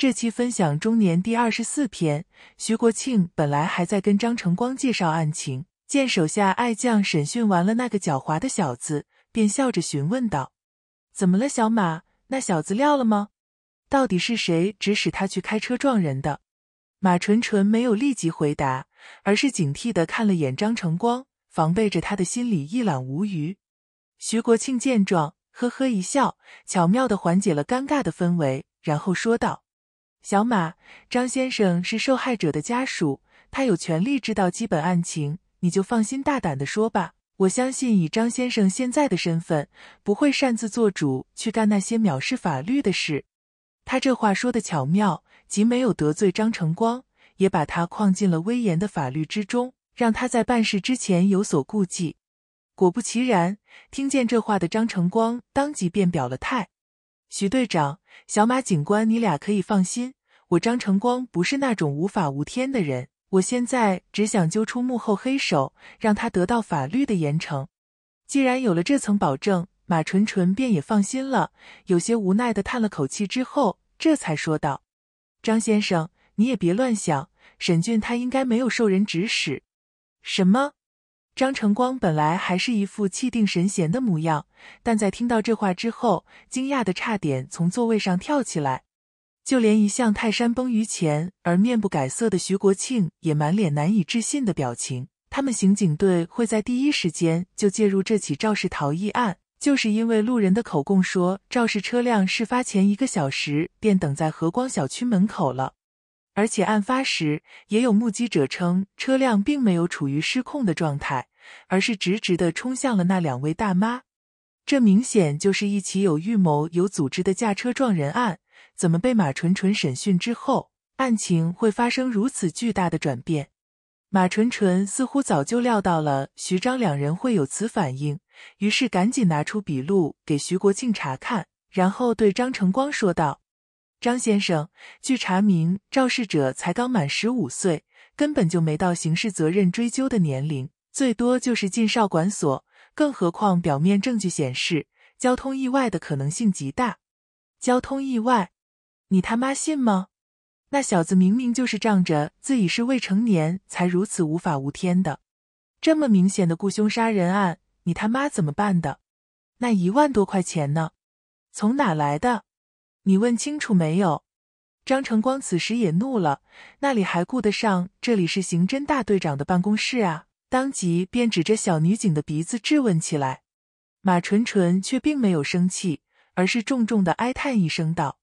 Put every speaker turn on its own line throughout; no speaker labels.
这期分享中年第二十四篇。徐国庆本来还在跟张成光介绍案情，见手下爱将审讯完了那个狡猾的小子，便笑着询问道：“怎么了，小马？那小子撂了吗？到底是谁指使他去开车撞人的？”马纯纯没有立即回答，而是警惕的看了眼张成光，防备着他的心里一览无余。徐国庆见状，呵呵一笑，巧妙的缓解了尴尬的氛围，然后说道。小马，张先生是受害者的家属，他有权利知道基本案情。你就放心大胆的说吧，我相信以张先生现在的身份，不会擅自做主去干那些藐视法律的事。他这话说的巧妙，既没有得罪张成光，也把他框进了威严的法律之中，让他在办事之前有所顾忌。果不其然，听见这话的张成光当即便表了态。徐队长，小马警官，你俩可以放心，我张成光不是那种无法无天的人。我现在只想揪出幕后黑手，让他得到法律的严惩。既然有了这层保证，马纯纯便也放心了，有些无奈的叹了口气之后，这才说道：“张先生，你也别乱想，沈俊他应该没有受人指使。”什么？张成光本来还是一副气定神闲的模样，但在听到这话之后，惊讶的差点从座位上跳起来。就连一向泰山崩于前而面不改色的徐国庆，也满脸难以置信的表情。他们刑警队会在第一时间就介入这起肇事逃逸案，就是因为路人的口供说，肇事车辆事发前一个小时便等在和光小区门口了。而且案发时也有目击者称，车辆并没有处于失控的状态，而是直直的冲向了那两位大妈。这明显就是一起有预谋、有组织的驾车撞人案。怎么被马纯纯审讯之后，案情会发生如此巨大的转变？马纯纯似乎早就料到了徐张两人会有此反应，于是赶紧拿出笔录给徐国庆查看，然后对张成光说道。张先生，据查明，肇事者才刚满十五岁，根本就没到刑事责任追究的年龄，最多就是进少管所。更何况，表面证据显示，交通意外的可能性极大。交通意外？你他妈信吗？那小子明明就是仗着自己是未成年，才如此无法无天的。这么明显的雇凶杀人案，你他妈怎么办的？那一万多块钱呢？从哪来的？你问清楚没有？张成光此时也怒了，那里还顾得上这里是刑侦大队长的办公室啊？当即便指着小女警的鼻子质问起来。马纯纯却并没有生气，而是重重的哀叹一声道：“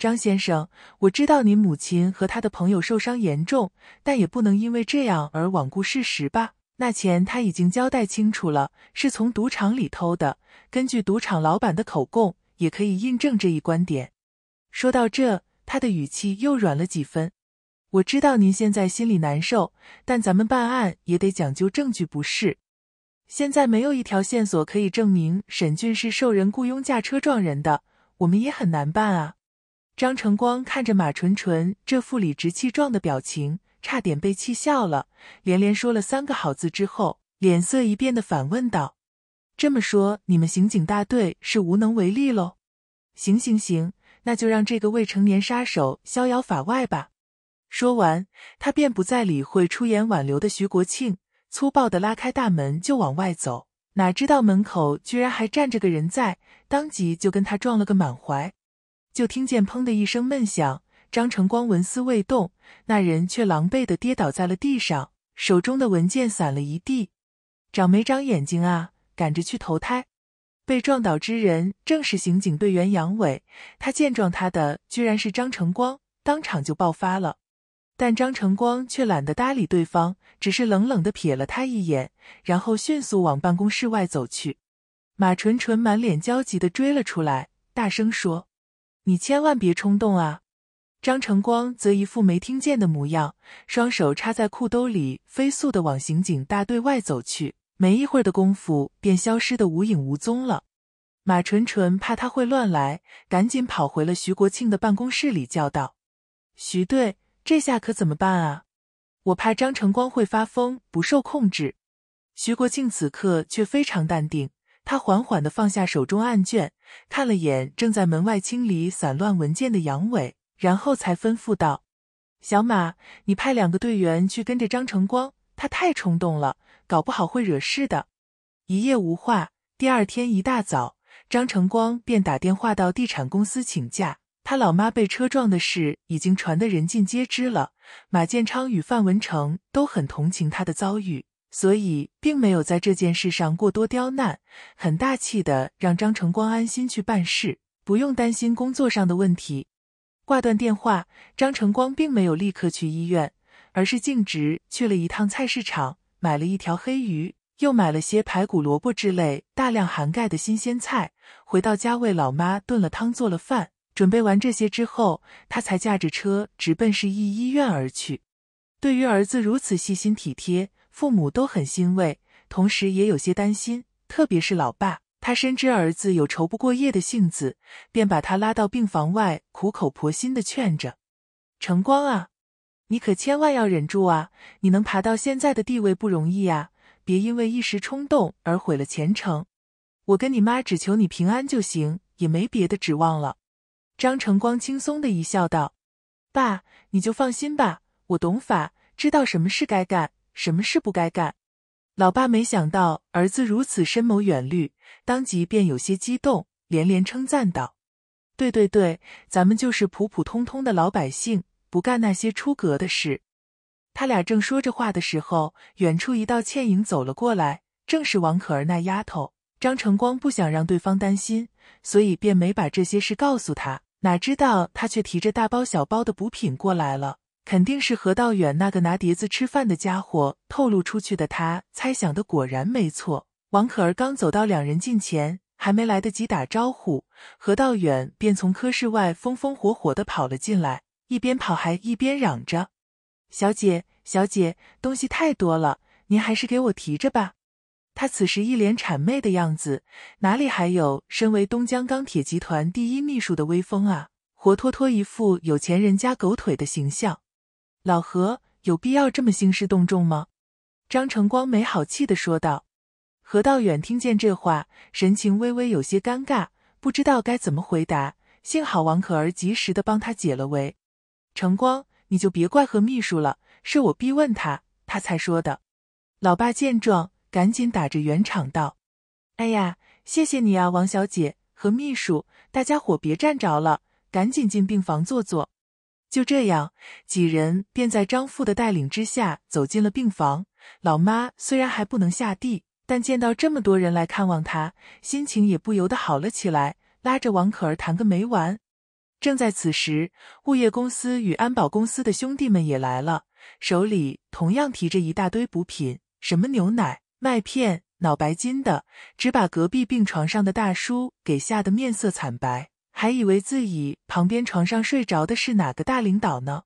张先生，我知道您母亲和他的朋友受伤严重，但也不能因为这样而罔顾事实吧？那钱他已经交代清楚了，是从赌场里偷的，根据赌场老板的口供。”也可以印证这一观点。说到这，他的语气又软了几分。我知道您现在心里难受，但咱们办案也得讲究证据，不是？现在没有一条线索可以证明沈俊是受人雇佣驾车撞人的，我们也很难办啊。张成光看着马纯纯这副理直气壮的表情，差点被气笑了，连连说了三个好字之后，脸色一变的反问道。这么说，你们刑警大队是无能为力喽？行行行，那就让这个未成年杀手逍遥法外吧。说完，他便不再理会出言挽留的徐国庆，粗暴的拉开大门就往外走。哪知道门口居然还站着个人在，当即就跟他撞了个满怀。就听见“砰”的一声闷响，张成光纹丝未动，那人却狼狈的跌倒在了地上，手中的文件散了一地。长没长眼睛啊？赶着去投胎，被撞倒之人正是刑警队员杨伟。他见撞他的居然是张成光，当场就爆发了。但张成光却懒得搭理对方，只是冷冷的瞥了他一眼，然后迅速往办公室外走去。马纯纯满脸焦急的追了出来，大声说：“你千万别冲动啊！”张成光则一副没听见的模样，双手插在裤兜里，飞速的往刑警大队外走去。没一会儿的功夫，便消失的无影无踪了。马纯纯怕他会乱来，赶紧跑回了徐国庆的办公室里，叫道：“徐队，这下可怎么办啊？我怕张成光会发疯，不受控制。”徐国庆此刻却非常淡定，他缓缓的放下手中案卷，看了眼正在门外清理散乱文件的杨伟，然后才吩咐道：“小马，你派两个队员去跟着张成光，他太冲动了。”搞不好会惹事的。一夜无话。第二天一大早，张成光便打电话到地产公司请假。他老妈被车撞的事已经传得人尽皆知了。马建昌与范文成都很同情他的遭遇，所以并没有在这件事上过多刁难，很大气的让张成光安心去办事，不用担心工作上的问题。挂断电话，张成光并没有立刻去医院，而是径直去了一趟菜市场。买了一条黑鱼，又买了些排骨、萝卜之类大量含钙的新鲜菜，回到家为老妈炖了汤，做了饭。准备完这些之后，他才驾着车直奔市一医院而去。对于儿子如此细心体贴，父母都很欣慰，同时也有些担心，特别是老爸，他深知儿子有愁不过夜的性子，便把他拉到病房外，苦口婆心的劝着：“成光啊。”你可千万要忍住啊！你能爬到现在的地位不容易呀，别因为一时冲动而毁了前程。我跟你妈只求你平安就行，也没别的指望了。张成光轻松的一笑道：“爸，你就放心吧，我懂法，知道什么事该干，什么事不该干。”老爸没想到儿子如此深谋远虑，当即便有些激动，连连称赞道：“对对对，咱们就是普普通通的老百姓。”不干那些出格的事。他俩正说着话的时候，远处一道倩影走了过来，正是王可儿那丫头。张成光不想让对方担心，所以便没把这些事告诉她。哪知道她却提着大包小包的补品过来了，肯定是何道远那个拿碟子吃饭的家伙透露出去的。他猜想的果然没错。王可儿刚走到两人近前，还没来得及打招呼，何道远便从科室外风风火火的跑了进来。一边跑还一边嚷着：“小姐，小姐，东西太多了，您还是给我提着吧。”他此时一脸谄媚的样子，哪里还有身为东江钢铁集团第一秘书的威风啊？活脱脱一副有钱人家狗腿的形象。老何，有必要这么兴师动众吗？张成光没好气的说道。何道远听见这话，神情微微有些尴尬，不知道该怎么回答。幸好王可儿及时的帮他解了围。成光，你就别怪何秘书了，是我逼问他，他才说的。老爸见状，赶紧打着圆场道：“哎呀，谢谢你啊，王小姐，何秘书，大家伙别站着了，赶紧进病房坐坐。”就这样，几人便在张父的带领之下走进了病房。老妈虽然还不能下地，但见到这么多人来看望她，心情也不由得好了起来，拉着王可儿谈个没完。正在此时，物业公司与安保公司的兄弟们也来了，手里同样提着一大堆补品，什么牛奶、麦片、脑白金的，只把隔壁病床上的大叔给吓得面色惨白，还以为自己旁边床上睡着的是哪个大领导呢。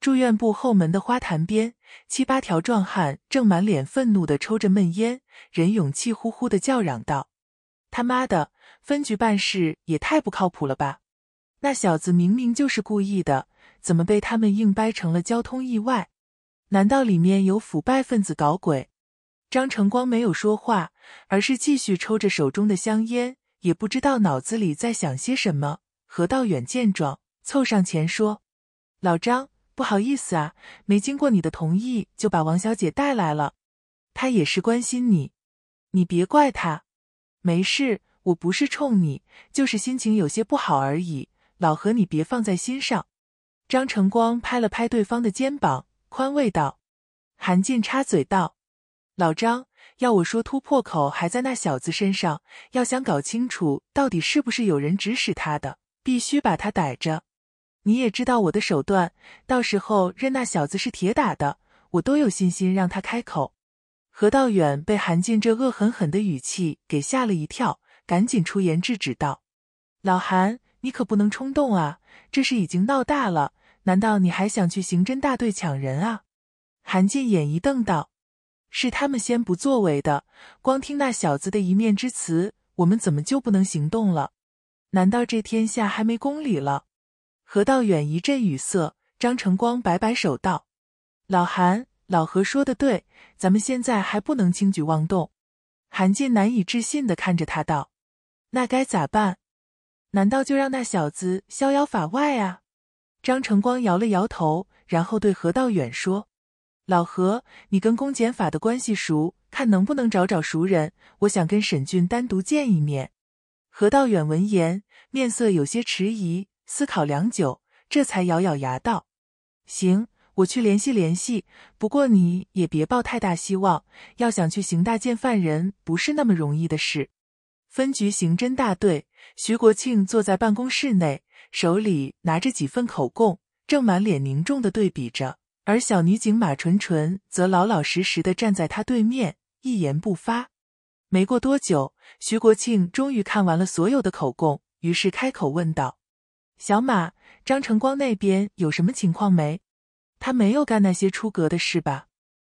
住院部后门的花坛边，七八条壮汉正满脸愤怒地抽着闷烟，任勇气呼呼地叫嚷道：“他妈的，分局办事也太不靠谱了吧！”那小子明明就是故意的，怎么被他们硬掰成了交通意外？难道里面有腐败分子搞鬼？张成光没有说话，而是继续抽着手中的香烟，也不知道脑子里在想些什么。何道远见状，凑上前说：“老张，不好意思啊，没经过你的同意就把王小姐带来了，她也是关心你，你别怪她。没事，我不是冲你，就是心情有些不好而已。”老何，你别放在心上。张成光拍了拍对方的肩膀，宽慰道。韩进插嘴道：“老张，要我说，突破口还在那小子身上。要想搞清楚到底是不是有人指使他的，必须把他逮着。你也知道我的手段，到时候任那小子是铁打的，我都有信心让他开口。”何道远被韩进这恶狠狠的语气给吓了一跳，赶紧出言制止道：“老韩。”你可不能冲动啊！这事已经闹大了，难道你还想去刑侦大队抢人啊？韩进眼一瞪道：“是他们先不作为的，光听那小子的一面之词，我们怎么就不能行动了？难道这天下还没公理了？”何道远一阵语塞，张成光摆摆手道：“老韩，老何说的对，咱们现在还不能轻举妄动。”韩进难以置信的看着他道：“那该咋办？”难道就让那小子逍遥法外啊？张成光摇了摇头，然后对何道远说：“老何，你跟公检法的关系熟，看能不能找找熟人。我想跟沈俊单独见一面。”何道远闻言，面色有些迟疑，思考良久，这才咬咬牙道：“行，我去联系联系。不过你也别抱太大希望，要想去刑大见犯人，不是那么容易的事。”分局刑侦大队。徐国庆坐在办公室内，手里拿着几份口供，正满脸凝重的对比着。而小女警马纯纯则老老实实的站在他对面，一言不发。没过多久，徐国庆终于看完了所有的口供，于是开口问道：“小马，张成光那边有什么情况没？他没有干那些出格的事吧？”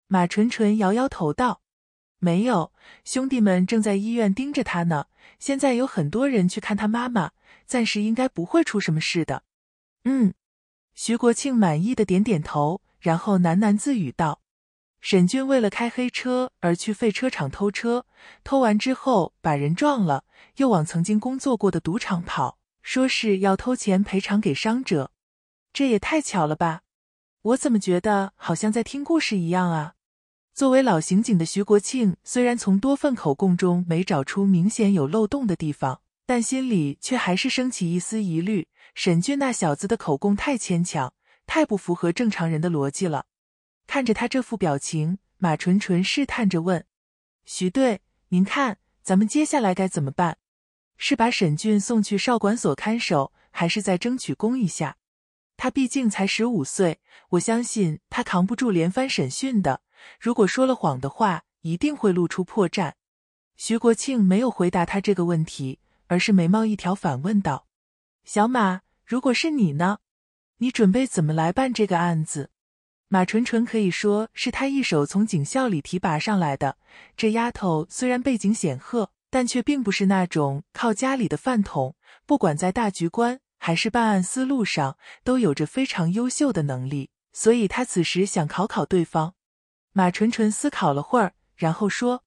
马纯纯摇摇头道。没有，兄弟们正在医院盯着他呢。现在有很多人去看他妈妈，暂时应该不会出什么事的。嗯，徐国庆满意的点点头，然后喃喃自语道：“沈俊为了开黑车而去废车场偷车，偷完之后把人撞了，又往曾经工作过的赌场跑，说是要偷钱赔偿给伤者。这也太巧了吧？我怎么觉得好像在听故事一样啊？”作为老刑警的徐国庆，虽然从多份口供中没找出明显有漏洞的地方，但心里却还是升起一丝疑虑。沈俊那小子的口供太牵强，太不符合正常人的逻辑了。看着他这副表情，马纯纯试探着问：“徐队，您看咱们接下来该怎么办？是把沈俊送去少管所看守，还是再争取攻一下？他毕竟才十五岁，我相信他扛不住连番审讯的。”如果说了谎的话，一定会露出破绽。徐国庆没有回答他这个问题，而是眉毛一挑，反问道：“小马，如果是你呢？你准备怎么来办这个案子？”马纯纯可以说是他一手从警校里提拔上来的。这丫头虽然背景显赫，但却并不是那种靠家里的饭桶。不管在大局观还是办案思路上，都有着非常优秀的能力。所以他此时想考考对方。马纯纯思考了会儿，然后说：“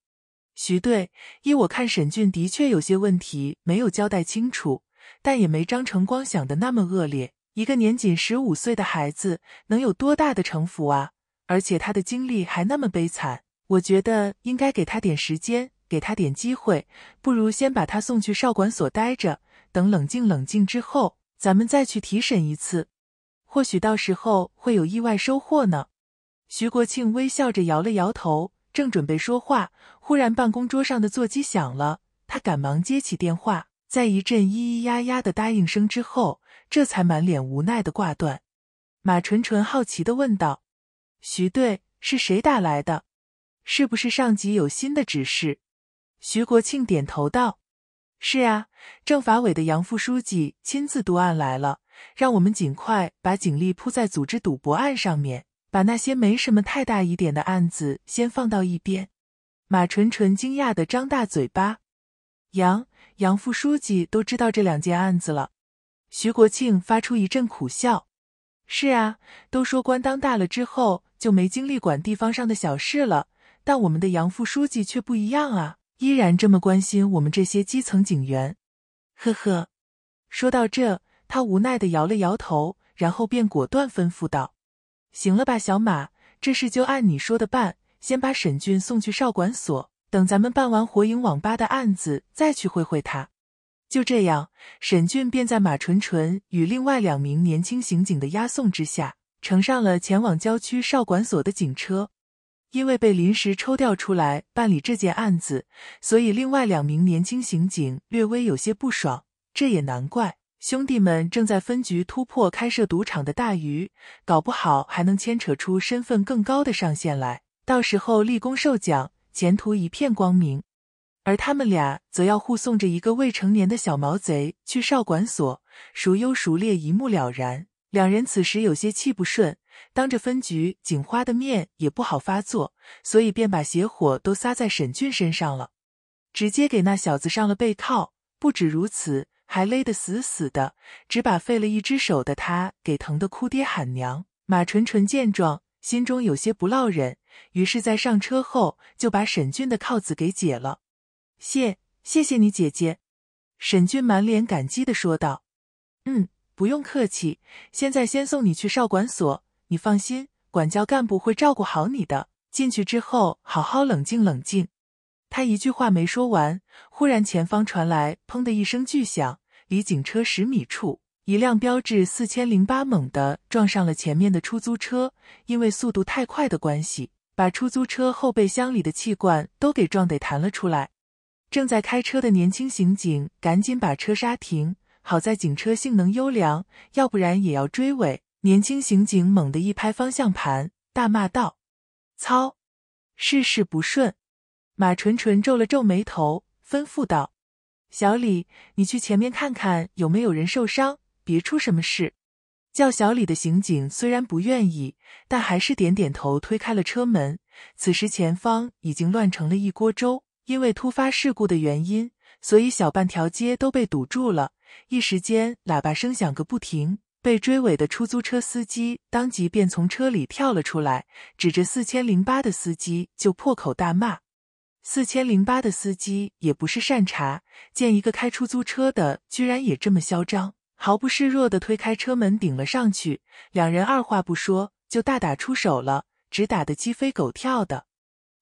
徐队，依我看，沈俊的确有些问题没有交代清楚，但也没张成光想的那么恶劣。一个年仅十五岁的孩子，能有多大的城府啊？而且他的经历还那么悲惨。我觉得应该给他点时间，给他点机会。不如先把他送去少管所待着，等冷静冷静之后，咱们再去提审一次，或许到时候会有意外收获呢。”徐国庆微笑着摇了摇头，正准备说话，忽然办公桌上的座机响了。他赶忙接起电话，在一阵咿咿呀呀的答应声之后，这才满脸无奈的挂断。马纯纯好奇的问道：“徐队，是谁打来的？是不是上级有新的指示？”徐国庆点头道：“是啊，政法委的杨副书记亲自督案来了，让我们尽快把警力扑在组织赌博案上面。”把那些没什么太大疑点的案子先放到一边。马纯纯惊讶的张大嘴巴，杨杨副书记都知道这两件案子了。徐国庆发出一阵苦笑。是啊，都说官当大了之后就没精力管地方上的小事了，但我们的杨副书记却不一样啊，依然这么关心我们这些基层警员。呵呵。说到这，他无奈的摇了摇头，然后便果断吩咐道。行了吧，小马，这事就按你说的办。先把沈俊送去少管所，等咱们办完火影网吧的案子，再去会会他。就这样，沈俊便在马纯纯与另外两名年轻刑警的押送之下，乘上了前往郊区少管所的警车。因为被临时抽调出来办理这件案子，所以另外两名年轻刑警略微有些不爽。这也难怪。兄弟们正在分局突破开设赌场的大鱼，搞不好还能牵扯出身份更高的上线来，到时候立功受奖，前途一片光明。而他们俩则要护送着一个未成年的小毛贼去少管所，孰优孰劣一目了然。两人此时有些气不顺，当着分局警花的面也不好发作，所以便把邪火都撒在沈俊身上了，直接给那小子上了背靠。不止如此。还勒得死死的，只把废了一只手的他给疼得哭爹喊娘。马纯纯见状，心中有些不落忍，于是，在上车后就把沈俊的铐子给解了。谢谢谢你姐姐。沈俊满脸感激的说道：“嗯，不用客气。现在先送你去少管所，你放心，管教干部会照顾好你的。进去之后，好好冷静冷静。”他一句话没说完，忽然前方传来“砰”的一声巨响，离警车十米处，一辆标致四千零八猛地撞上了前面的出租车，因为速度太快的关系，把出租车后备箱里的气罐都给撞得弹了出来。正在开车的年轻刑警赶紧把车刹停，好在警车性能优良，要不然也要追尾。年轻刑警猛地一拍方向盘，大骂道：“操！事事不顺。”马纯纯皱了皱眉头，吩咐道：“小李，你去前面看看有没有人受伤，别出什么事。”叫小李的刑警虽然不愿意，但还是点点头，推开了车门。此时前方已经乱成了一锅粥，因为突发事故的原因，所以小半条街都被堵住了。一时间，喇叭声响个不停。被追尾的出租车司机当即便从车里跳了出来，指着四千零八的司机就破口大骂。四千零八的司机也不是善茬，见一个开出租车的居然也这么嚣张，毫不示弱地推开车门顶了上去。两人二话不说就大打出手了，打得鸡飞狗跳的。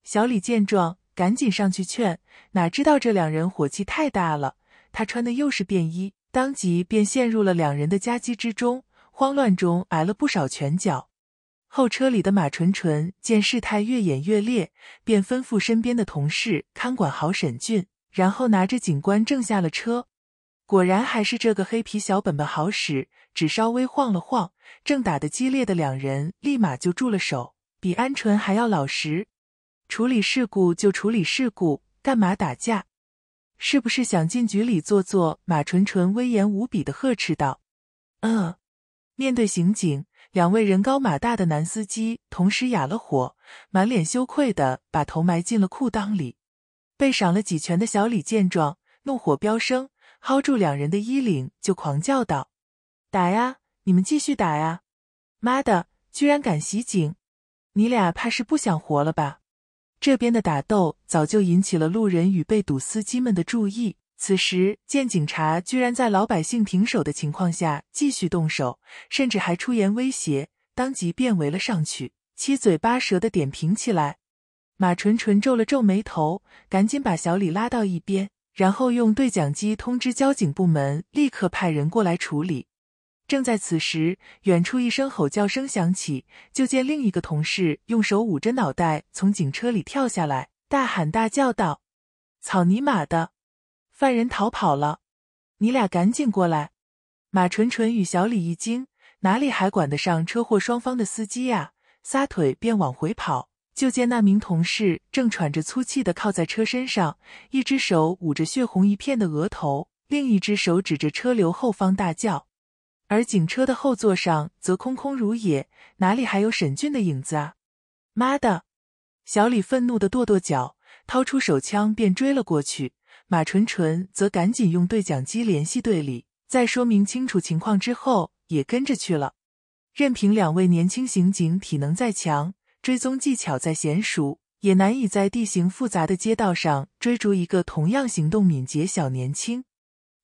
小李见状赶紧上去劝，哪知道这两人火气太大了，他穿的又是便衣，当即便陷入了两人的夹击之中，慌乱中挨了不少拳脚。后车里的马纯纯见事态越演越烈，便吩咐身边的同事看管好沈俊，然后拿着警官证下了车。果然还是这个黑皮小本本好使，只稍微晃了晃，正打的激烈的两人立马就住了手，比鹌鹑还要老实。处理事故就处理事故，干嘛打架？是不是想进局里坐坐？马纯纯威严无比的呵斥道：“嗯，面对刑警。”两位人高马大的男司机同时哑了火，满脸羞愧的把头埋进了裤裆里。被赏了几拳的小李见状，怒火飙升，薅住两人的衣领就狂叫道：“打呀！你们继续打呀！妈的，居然敢袭警！你俩怕是不想活了吧？”这边的打斗早就引起了路人与被堵司机们的注意。此时见警察居然在老百姓停手的情况下继续动手，甚至还出言威胁，当即便围了上去，七嘴八舌的点评起来。马纯纯皱了皱眉头，赶紧把小李拉到一边，然后用对讲机通知交警部门，立刻派人过来处理。正在此时，远处一声吼叫声响起，就见另一个同事用手捂着脑袋从警车里跳下来，大喊大叫道：“草泥马的！”犯人逃跑了，你俩赶紧过来！马纯纯与小李一惊，哪里还管得上车祸双方的司机呀？撒腿便往回跑。就见那名同事正喘着粗气的靠在车身上，一只手捂着血红一片的额头，另一只手指着车流后方大叫。而警车的后座上则空空如也，哪里还有沈俊的影子啊？妈的！小李愤怒的跺跺脚，掏出手枪便追了过去。马纯纯则赶紧用对讲机联系队里，在说明清楚情况之后，也跟着去了。任凭两位年轻刑警体能再强，追踪技巧再娴熟，也难以在地形复杂的街道上追逐一个同样行动敏捷小年轻。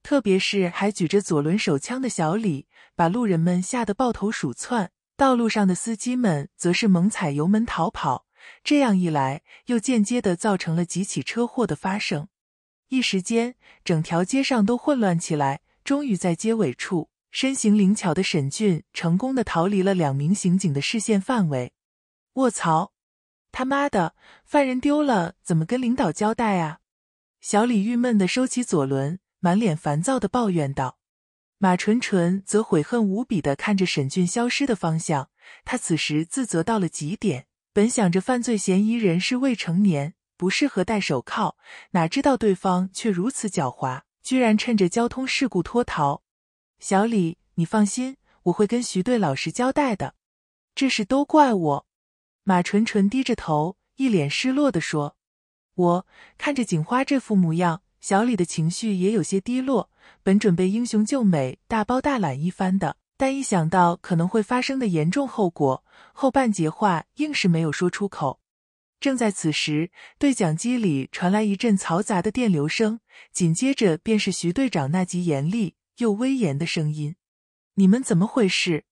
特别是还举着左轮手枪的小李，把路人们吓得抱头鼠窜。道路上的司机们则是猛踩油门逃跑，这样一来，又间接的造成了几起车祸的发生。一时间，整条街上都混乱起来。终于在街尾处，身形灵巧的沈俊成功的逃离了两名刑警的视线范围。卧槽！他妈的，犯人丢了，怎么跟领导交代啊？小李郁闷的收起左轮，满脸烦躁的抱怨道。马纯纯则悔恨无比的看着沈俊消失的方向，他此时自责到了极点。本想着犯罪嫌疑人是未成年。不适合戴手铐，哪知道对方却如此狡猾，居然趁着交通事故脱逃。小李，你放心，我会跟徐队老实交代的。这事都怪我。马纯纯低着头，一脸失落的说：“我看着警花这副模样，小李的情绪也有些低落。本准备英雄救美，大包大揽一番的，但一想到可能会发生的严重后果，后半截话硬是没有说出口。”正在此时，对讲机里传来一阵嘈杂的电流声，紧接着便是徐队长那极严厉又威严的声音：“你们怎么回事？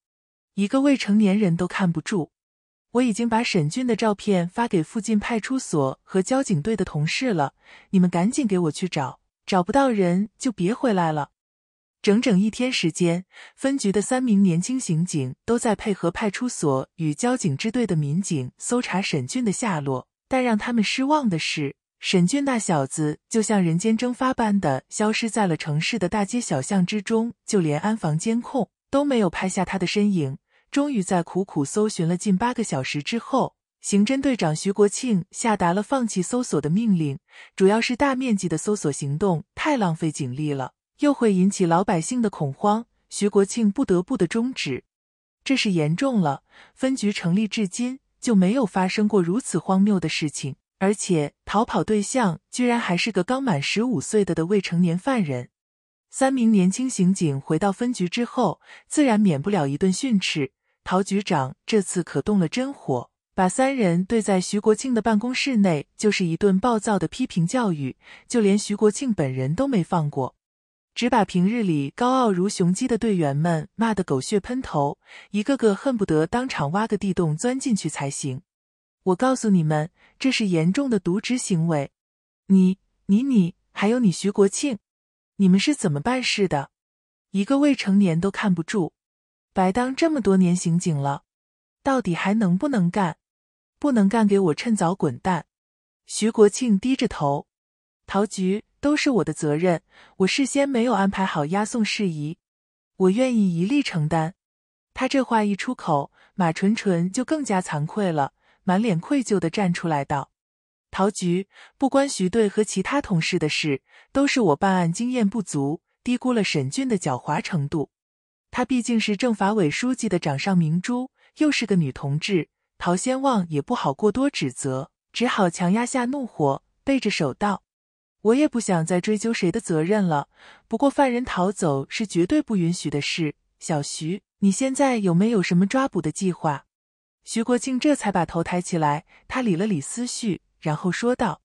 一个未成年人都看不住？我已经把沈俊的照片发给附近派出所和交警队的同事了，你们赶紧给我去找，找不到人就别回来了。”整整一天时间，分局的三名年轻刑警都在配合派出所与交警支队的民警搜查沈俊的下落。但让他们失望的是，沈俊那小子就像人间蒸发般的消失在了城市的大街小巷之中，就连安防监控都没有拍下他的身影。终于在苦苦搜寻了近八个小时之后，刑侦队长徐国庆下达了放弃搜索的命令，主要是大面积的搜索行动太浪费警力了。又会引起老百姓的恐慌，徐国庆不得不的终止。这是严重了，分局成立至今就没有发生过如此荒谬的事情，而且逃跑对象居然还是个刚满十五岁的的未成年犯人。三名年轻刑警回到分局之后，自然免不了一顿训斥。陶局长这次可动了真火，把三人对在徐国庆的办公室内，就是一顿暴躁的批评教育，就连徐国庆本人都没放过。只把平日里高傲如雄鸡的队员们骂得狗血喷头，一个个恨不得当场挖个地洞钻进去才行。我告诉你们，这是严重的渎职行为！你、你、你，还有你徐国庆，你们是怎么办事的？一个未成年都看不住，白当这么多年刑警了，到底还能不能干？不能干，给我趁早滚蛋！徐国庆低着头，陶局。都是我的责任，我事先没有安排好押送事宜，我愿意一力承担。他这话一出口，马纯纯就更加惭愧了，满脸愧疚的站出来道：“陶局，不关徐队和其他同事的事，都是我办案经验不足，低估了沈俊的狡猾程度。他毕竟是政法委书记的掌上明珠，又是个女同志，陶先旺也不好过多指责，只好强压下怒火，背着手道。”我也不想再追究谁的责任了。不过，犯人逃走是绝对不允许的事。小徐，你现在有没有什么抓捕的计划？徐国庆这才把头抬起来，他理了理思绪，然后说道：“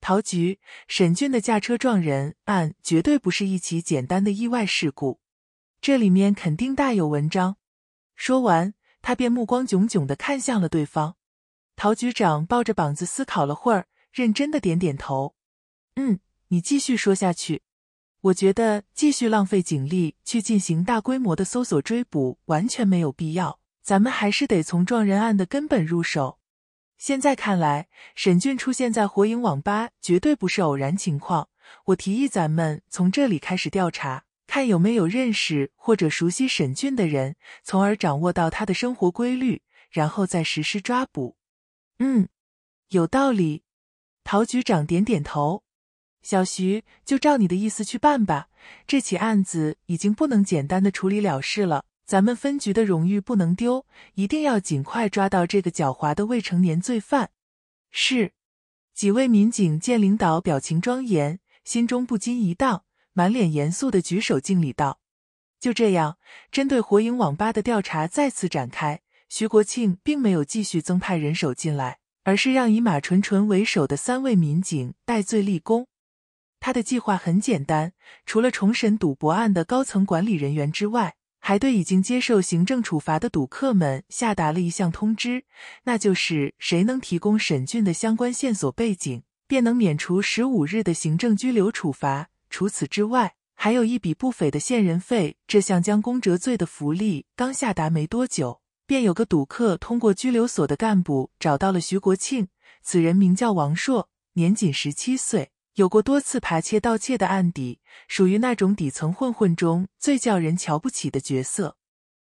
陶局，沈俊的驾车撞人案绝对不是一起简单的意外事故，这里面肯定大有文章。”说完，他便目光炯炯的看向了对方。陶局长抱着膀子思考了会儿，认真的点点头。嗯，你继续说下去。我觉得继续浪费警力去进行大规模的搜索追捕完全没有必要，咱们还是得从撞人案的根本入手。现在看来，沈俊出现在火影网吧绝对不是偶然情况。我提议咱们从这里开始调查，看有没有认识或者熟悉沈俊的人，从而掌握到他的生活规律，然后再实施抓捕。嗯，有道理。陶局长点点头。小徐，就照你的意思去办吧。这起案子已经不能简单的处理了事了，咱们分局的荣誉不能丢，一定要尽快抓到这个狡猾的未成年罪犯。是。几位民警见领导表情庄严，心中不禁一荡，满脸严肃的举手敬礼道：“就这样。”针对火影网吧的调查再次展开。徐国庆并没有继续增派人手进来，而是让以马纯纯为首的三位民警戴罪立功。他的计划很简单，除了重审赌博案的高层管理人员之外，还对已经接受行政处罚的赌客们下达了一项通知，那就是谁能提供沈俊的相关线索背景，便能免除十五日的行政拘留处罚。除此之外，还有一笔不菲的线人费。这项将功折罪的福利刚下达没多久，便有个赌客通过拘留所的干部找到了徐国庆，此人名叫王硕，年仅十七岁。有过多次扒窃、盗窃的案底，属于那种底层混混中最叫人瞧不起的角色。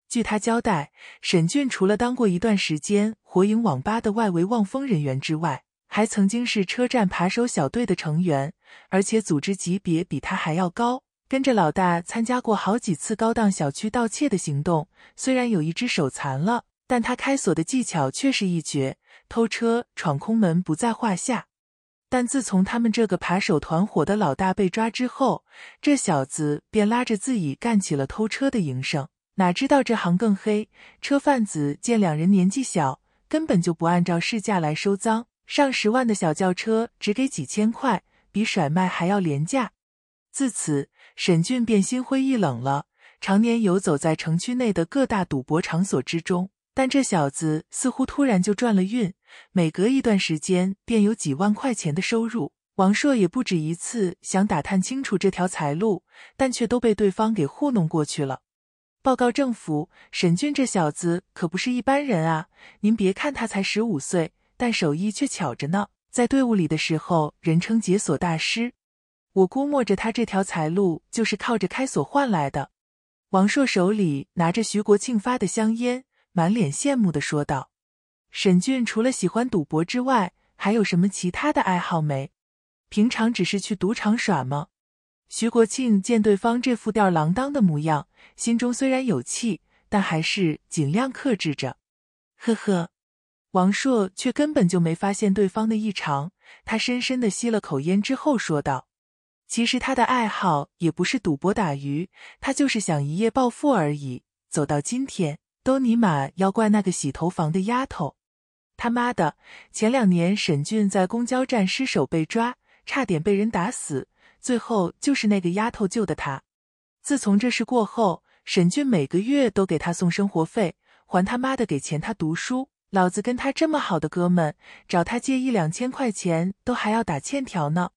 据他交代，沈俊除了当过一段时间火影网吧的外围望风人员之外，还曾经是车站扒手小队的成员，而且组织级别比他还要高，跟着老大参加过好几次高档小区盗窃的行动。虽然有一只手残了，但他开锁的技巧却是一绝，偷车、闯空门不在话下。但自从他们这个扒手团伙的老大被抓之后，这小子便拉着自己干起了偷车的营生。哪知道这行更黑，车贩子见两人年纪小，根本就不按照市价来收赃，上十万的小轿车只给几千块，比甩卖还要廉价。自此，沈俊便心灰意冷了，常年游走在城区内的各大赌博场所之中。但这小子似乎突然就转了运，每隔一段时间便有几万块钱的收入。王硕也不止一次想打探清楚这条财路，但却都被对方给糊弄过去了。报告政府，沈俊这小子可不是一般人啊！您别看他才十五岁，但手艺却巧着呢。在队伍里的时候，人称解锁大师。我估摸着他这条财路就是靠着开锁换来的。王硕手里拿着徐国庆发的香烟。满脸羡慕的说道：“沈俊除了喜欢赌博之外，还有什么其他的爱好没？平常只是去赌场耍吗？”徐国庆见对方这副吊儿郎当的模样，心中虽然有气，但还是尽量克制着。呵呵，王硕却根本就没发现对方的异常。他深深的吸了口烟之后说道：“其实他的爱好也不是赌博打鱼，他就是想一夜暴富而已。走到今天。”都尼玛要怪那个洗头房的丫头，他妈的！前两年沈俊在公交站失手被抓，差点被人打死，最后就是那个丫头救的他。自从这事过后，沈俊每个月都给他送生活费，还他妈的给钱他读书。老子跟他这么好的哥们，找他借一两千块钱都还要打欠条呢。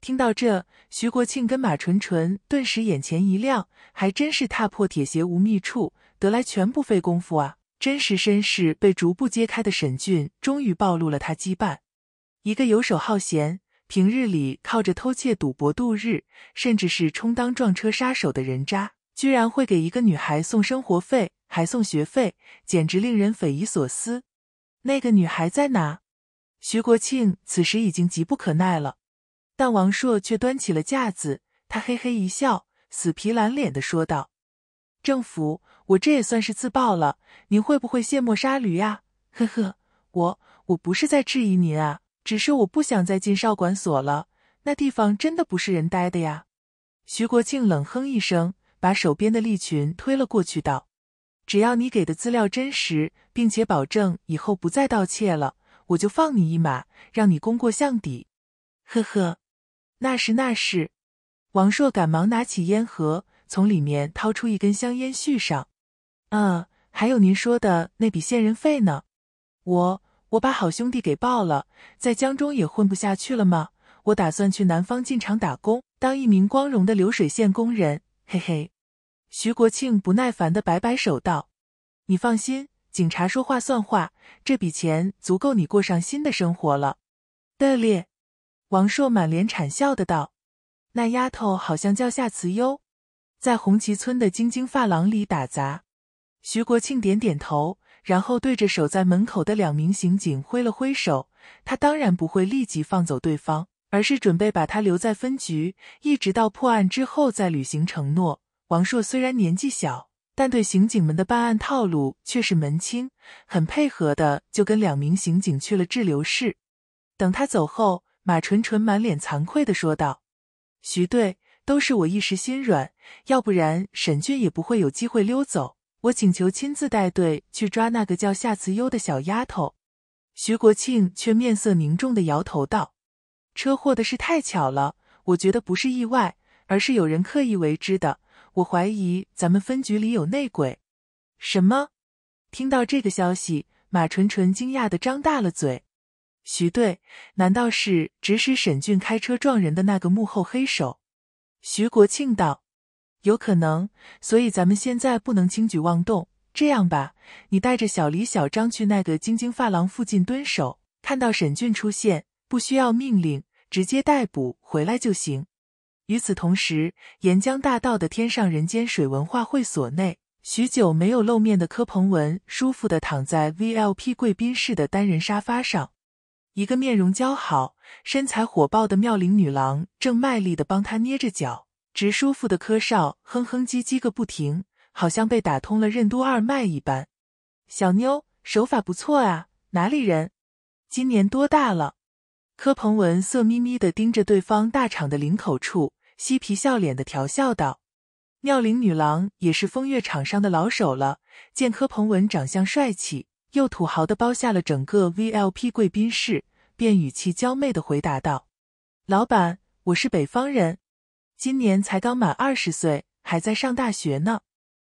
听到这，徐国庆跟马纯纯顿时眼前一亮，还真是踏破铁鞋无觅处。得来全不费功夫啊！真实身世被逐步揭开的沈俊，终于暴露了他羁绊。一个游手好闲、平日里靠着偷窃、赌博度日，甚至是充当撞车杀手的人渣，居然会给一个女孩送生活费，还送学费，简直令人匪夷所思。那个女孩在哪？徐国庆此时已经急不可耐了，但王硕却端起了架子。他嘿嘿一笑，死皮懒脸的说道：“政府。”我这也算是自爆了，您会不会卸磨杀驴呀？呵呵，我我不是在质疑您啊，只是我不想再进少管所了，那地方真的不是人待的呀。徐国庆冷哼一声，把手边的利群推了过去，道：“只要你给的资料真实，并且保证以后不再盗窃了，我就放你一马，让你功过相抵。”呵呵，那是那是。王硕赶忙拿起烟盒，从里面掏出一根香烟，续上。啊，还有您说的那笔线人费呢？我我把好兄弟给报了，在江中也混不下去了吗？我打算去南方进厂打工，当一名光荣的流水线工人。嘿嘿，徐国庆不耐烦的摆摆手道：“你放心，警察说话算话，这笔钱足够你过上新的生活了。”得咧，王硕满脸谄笑的道：“那丫头好像叫夏慈优，在红旗村的晶晶发廊里打杂。”徐国庆点点头，然后对着守在门口的两名刑警挥了挥手。他当然不会立即放走对方，而是准备把他留在分局，一直到破案之后再履行承诺。王硕虽然年纪小，但对刑警们的办案套路却是门清，很配合的就跟两名刑警去了滞留室。等他走后，马纯纯满脸惭愧的说道：“徐队，都是我一时心软，要不然沈俊也不会有机会溜走。”我请求亲自带队去抓那个叫夏慈优的小丫头，徐国庆却面色凝重的摇头道：“车祸的事太巧了，我觉得不是意外，而是有人刻意为之的。我怀疑咱们分局里有内鬼。”什么？听到这个消息，马纯纯惊讶的张大了嘴。徐队，难道是指使沈俊开车撞人的那个幕后黑手？徐国庆道。有可能，所以咱们现在不能轻举妄动。这样吧，你带着小李、小张去那个晶晶发廊附近蹲守，看到沈俊出现，不需要命令，直接逮捕回来就行。与此同时，沿江大道的天上人间水文化会所内，许久没有露面的柯鹏文舒服的躺在 VLP 贵宾室的单人沙发上，一个面容姣好、身材火爆的妙龄女郎正卖力的帮他捏着脚。直舒服的柯少哼哼唧唧个不停，好像被打通了任督二脉一般。小妞手法不错啊，哪里人？今年多大了？柯鹏文色眯眯的盯着对方大敞的领口处，嬉皮笑脸的调笑道：“妙龄女郎也是风月场上的老手了。”见柯鹏文长相帅气又土豪的包下了整个 VLP 贵宾室，便语气娇媚的回答道：“老板，我是北方人。”今年才刚满二十岁，还在上大学呢。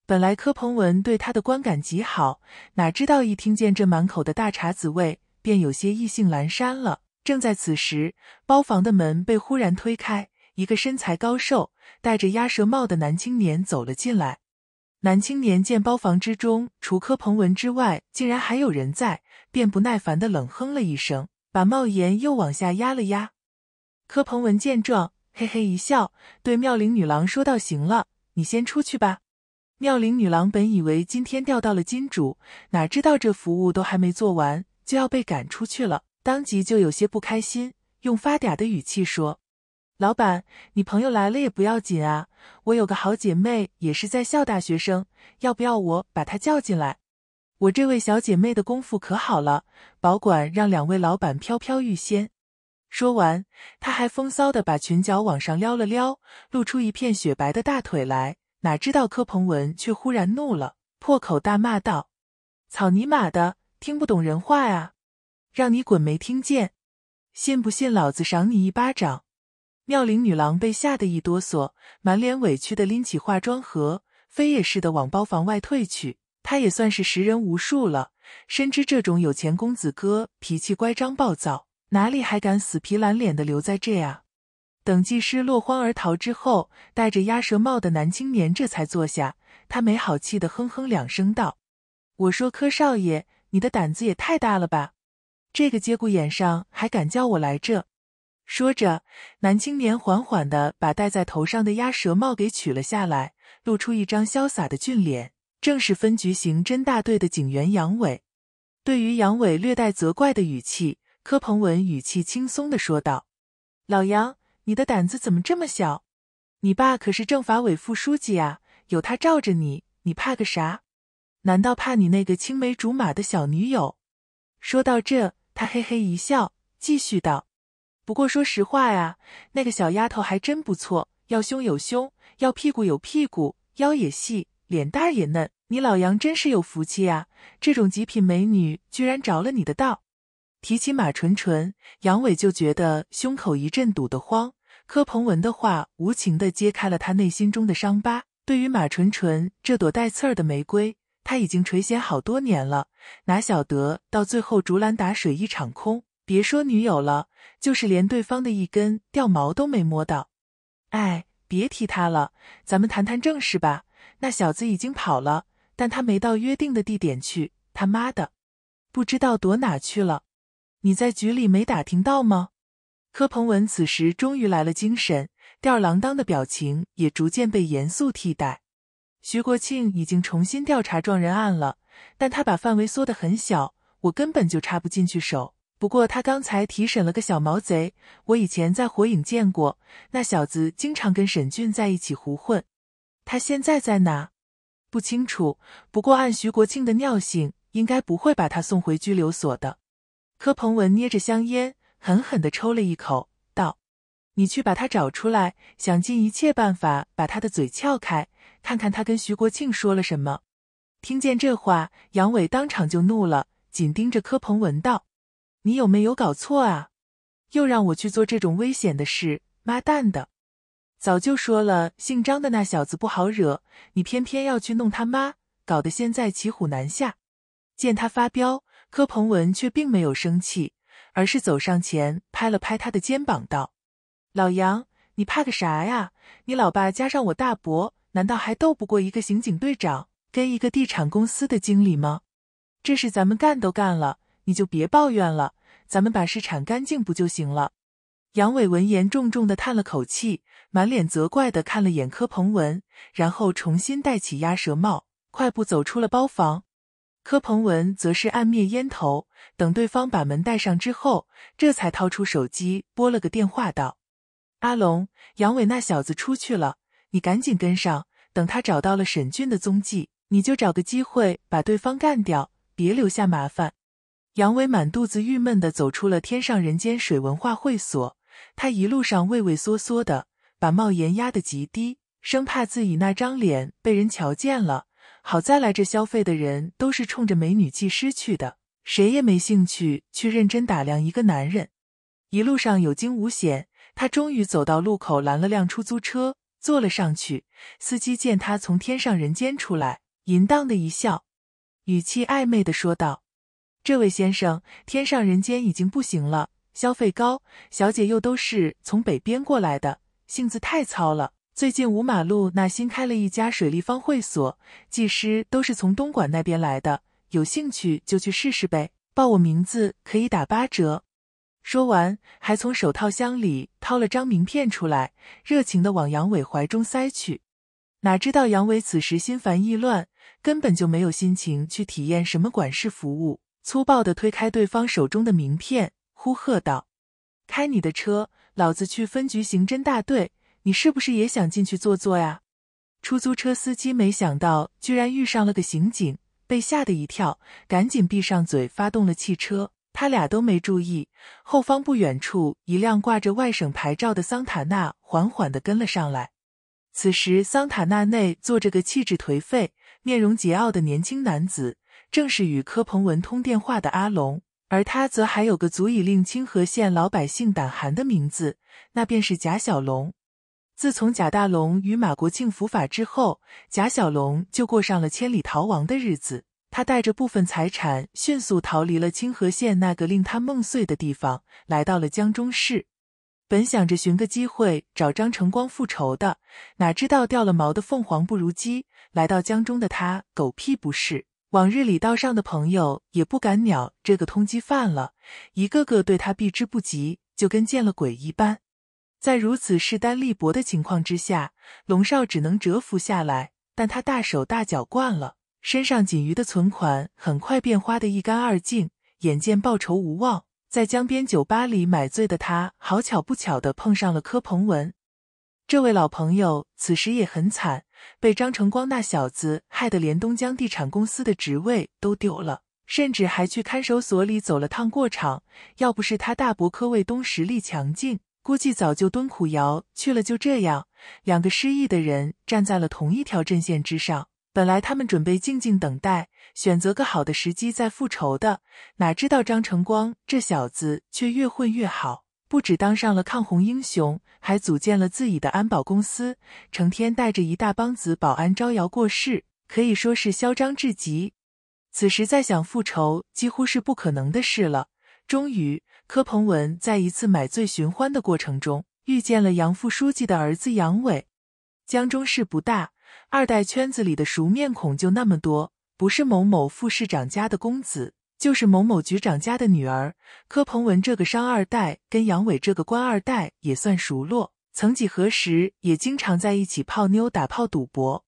本来柯鹏文对他的观感极好，哪知道一听见这满口的大碴子味，便有些意兴阑珊了。正在此时，包房的门被忽然推开，一个身材高瘦、戴着鸭舌帽的男青年走了进来。男青年见包房之中除柯鹏文之外，竟然还有人在，便不耐烦的冷哼了一声，把帽檐又往下压了压。柯鹏文见状。嘿嘿一笑，对妙龄女郎说道：“行了，你先出去吧。”妙龄女郎本以为今天钓到了金主，哪知道这服务都还没做完就要被赶出去了，当即就有些不开心，用发嗲的语气说：“老板，你朋友来了也不要紧啊，我有个好姐妹也是在校大学生，要不要我把她叫进来？我这位小姐妹的功夫可好了，保管让两位老板飘飘欲仙。”说完，他还风骚的把裙角往上撩了撩，露出一片雪白的大腿来。哪知道柯鹏文却忽然怒了，破口大骂道：“草泥马的，听不懂人话啊！让你滚没听见？信不信老子赏你一巴掌？”妙龄女郎被吓得一哆嗦，满脸委屈的拎起化妆盒，飞也似的往包房外退去。她也算是识人无数了，深知这种有钱公子哥脾气乖张暴躁。哪里还敢死皮懒脸的留在这啊？等技师落荒而逃之后，戴着鸭舌帽的男青年这才坐下。他没好气的哼哼两声，道：“我说柯少爷，你的胆子也太大了吧！这个节骨眼上还敢叫我来这。”说着，男青年缓缓的把戴在头上的鸭舌帽给取了下来，露出一张潇洒的俊脸。正是分局刑侦大队的警员杨伟。对于杨伟略带责怪的语气。柯鹏文语气轻松的说道：“老杨，你的胆子怎么这么小？你爸可是政法委副书记啊，有他罩着你，你怕个啥？难道怕你那个青梅竹马的小女友？”说到这，他嘿嘿一笑，继续道：“不过说实话呀，那个小丫头还真不错，要胸有胸，要屁股有屁股，腰也细，脸蛋也嫩。你老杨真是有福气呀，这种极品美女居然着了你的道。”提起马纯纯，杨伟就觉得胸口一阵堵得慌。柯鹏文的话无情的揭开了他内心中的伤疤。对于马纯纯这朵带刺儿的玫瑰，他已经垂涎好多年了，哪晓得到最后竹篮打水一场空。别说女友了，就是连对方的一根掉毛都没摸到。哎，别提他了，咱们谈谈正事吧。那小子已经跑了，但他没到约定的地点去，他妈的，不知道躲哪去了。你在局里没打听到吗？柯鹏文此时终于来了精神，吊儿郎当的表情也逐渐被严肃替代。徐国庆已经重新调查撞人案了，但他把范围缩得很小，我根本就插不进去手。不过他刚才提审了个小毛贼，我以前在火影见过，那小子经常跟沈俊在一起胡混。他现在在哪？不清楚。不过按徐国庆的尿性，应该不会把他送回拘留所的。柯鹏文捏着香烟，狠狠的抽了一口，道：“你去把他找出来，想尽一切办法把他的嘴撬开，看看他跟徐国庆说了什么。”听见这话，杨伟当场就怒了，紧盯着柯鹏文道：“你有没有搞错啊？又让我去做这种危险的事！妈蛋的，早就说了，姓张的那小子不好惹，你偏偏要去弄他妈，搞得现在骑虎难下。”见他发飙。柯鹏文却并没有生气，而是走上前拍了拍他的肩膀，道：“老杨，你怕个啥呀？你老爸加上我大伯，难道还斗不过一个刑警队长跟一个地产公司的经理吗？这事咱们干都干了，你就别抱怨了，咱们把事铲干净不就行了？”杨伟闻言，重重的叹了口气，满脸责怪的看了眼柯鹏文，然后重新戴起鸭舌帽，快步走出了包房。柯鹏文则是按灭烟头，等对方把门带上之后，这才掏出手机拨了个电话，道：“阿龙，杨伟那小子出去了，你赶紧跟上。等他找到了沈俊的踪迹，你就找个机会把对方干掉，别留下麻烦。”杨伟满肚子郁闷的走出了天上人间水文化会所，他一路上畏畏缩缩的，把帽檐压得极低，生怕自己那张脸被人瞧见了。好在来这消费的人都是冲着美女技师去的，谁也没兴趣去认真打量一个男人。一路上有惊无险，他终于走到路口，拦了辆出租车，坐了上去。司机见他从天上人间出来，淫荡的一笑，语气暧昧的说道：“这位先生，天上人间已经不行了，消费高，小姐又都是从北边过来的，性子太糙了。”最近五马路那新开了一家水立方会所，技师都是从东莞那边来的，有兴趣就去试试呗，报我名字可以打八折。说完，还从手套箱里掏了张名片出来，热情的往杨伟怀中塞去。哪知道杨伟此时心烦意乱，根本就没有心情去体验什么管事服务，粗暴的推开对方手中的名片，呼喝道：“开你的车，老子去分局刑侦大队！”你是不是也想进去坐坐呀？出租车司机没想到居然遇上了个刑警，被吓得一跳，赶紧闭上嘴，发动了汽车。他俩都没注意，后方不远处一辆挂着外省牌照的桑塔纳缓缓的跟了上来。此时，桑塔纳内坐着个气质颓废、面容桀骜的年轻男子，正是与柯鹏文通电话的阿龙，而他则还有个足以令清河县老百姓胆寒的名字，那便是贾小龙。自从贾大龙与马国庆伏法之后，贾小龙就过上了千里逃亡的日子。他带着部分财产，迅速逃离了清河县那个令他梦碎的地方，来到了江中市。本想着寻个机会找张成光复仇的，哪知道掉了毛的凤凰不如鸡。来到江中的他，狗屁不是。往日里道上的朋友也不敢鸟这个通缉犯了，一个个对他避之不及，就跟见了鬼一般。在如此势单力薄的情况之下，龙少只能折服下来。但他大手大脚惯了，身上仅余的存款很快便花得一干二净。眼见报仇无望，在江边酒吧里买醉的他，好巧不巧地碰上了柯鹏文这位老朋友。此时也很惨，被张成光那小子害得连东江地产公司的职位都丢了，甚至还去看守所里走了趟过场。要不是他大伯柯卫东实力强劲，估计早就蹲苦窑去了。就这样，两个失意的人站在了同一条阵线之上。本来他们准备静静等待，选择个好的时机再复仇的，哪知道张成光这小子却越混越好，不止当上了抗洪英雄，还组建了自己的安保公司，成天带着一大帮子保安招摇过市，可以说是嚣张至极。此时再想复仇，几乎是不可能的事了。终于。柯鹏文在一次买醉寻欢的过程中，遇见了杨副书记的儿子杨伟。江中市不大，二代圈子里的熟面孔就那么多，不是某某副市长家的公子，就是某某局长家的女儿。柯鹏文这个商二代，跟杨伟这个官二代也算熟络，曾几何时也经常在一起泡妞、打炮、赌博。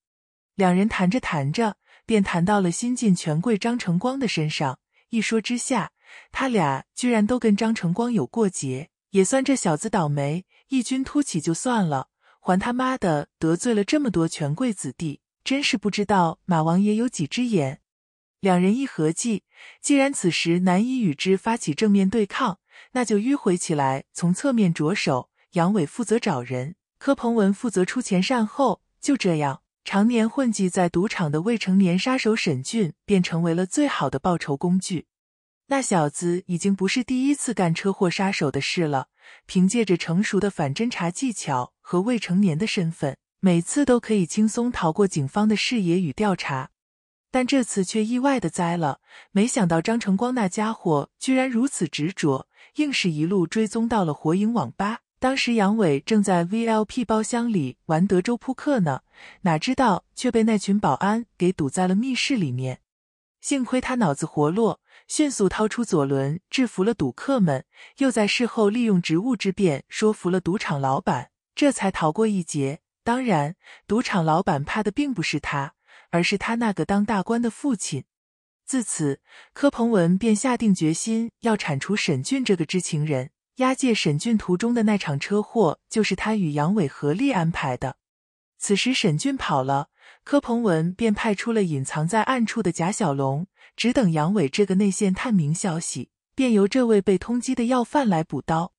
两人谈着谈着，便谈到了新晋权贵张成光的身上。一说之下。他俩居然都跟张成光有过节，也算这小子倒霉。异军突起就算了，还他妈的得罪了这么多权贵子弟，真是不知道马王爷有几只眼。两人一合计，既然此时难以与之发起正面对抗，那就迂回起来，从侧面着手。杨伟负责找人，柯鹏文负责出钱善后。就这样，常年混迹在赌场的未成年杀手沈俊，便成为了最好的报仇工具。那小子已经不是第一次干车祸杀手的事了，凭借着成熟的反侦查技巧和未成年的身份，每次都可以轻松逃过警方的视野与调查。但这次却意外的栽了，没想到张成光那家伙居然如此执着，硬是一路追踪到了火影网吧。当时杨伟正在 VLP 包厢里玩德州扑克呢，哪知道却被那群保安给堵在了密室里面。幸亏他脑子活络。迅速掏出左轮，制服了赌客们，又在事后利用职务之便说服了赌场老板，这才逃过一劫。当然，赌场老板怕的并不是他，而是他那个当大官的父亲。自此，柯鹏文便下定决心要铲除沈俊这个知情人。押解沈俊途中的那场车祸，就是他与杨伟合力安排的。此时，沈俊跑了，柯鹏文便派出了隐藏在暗处的贾小龙。只等杨伟这个内线探明消息，便由这位被通缉的要犯来补刀。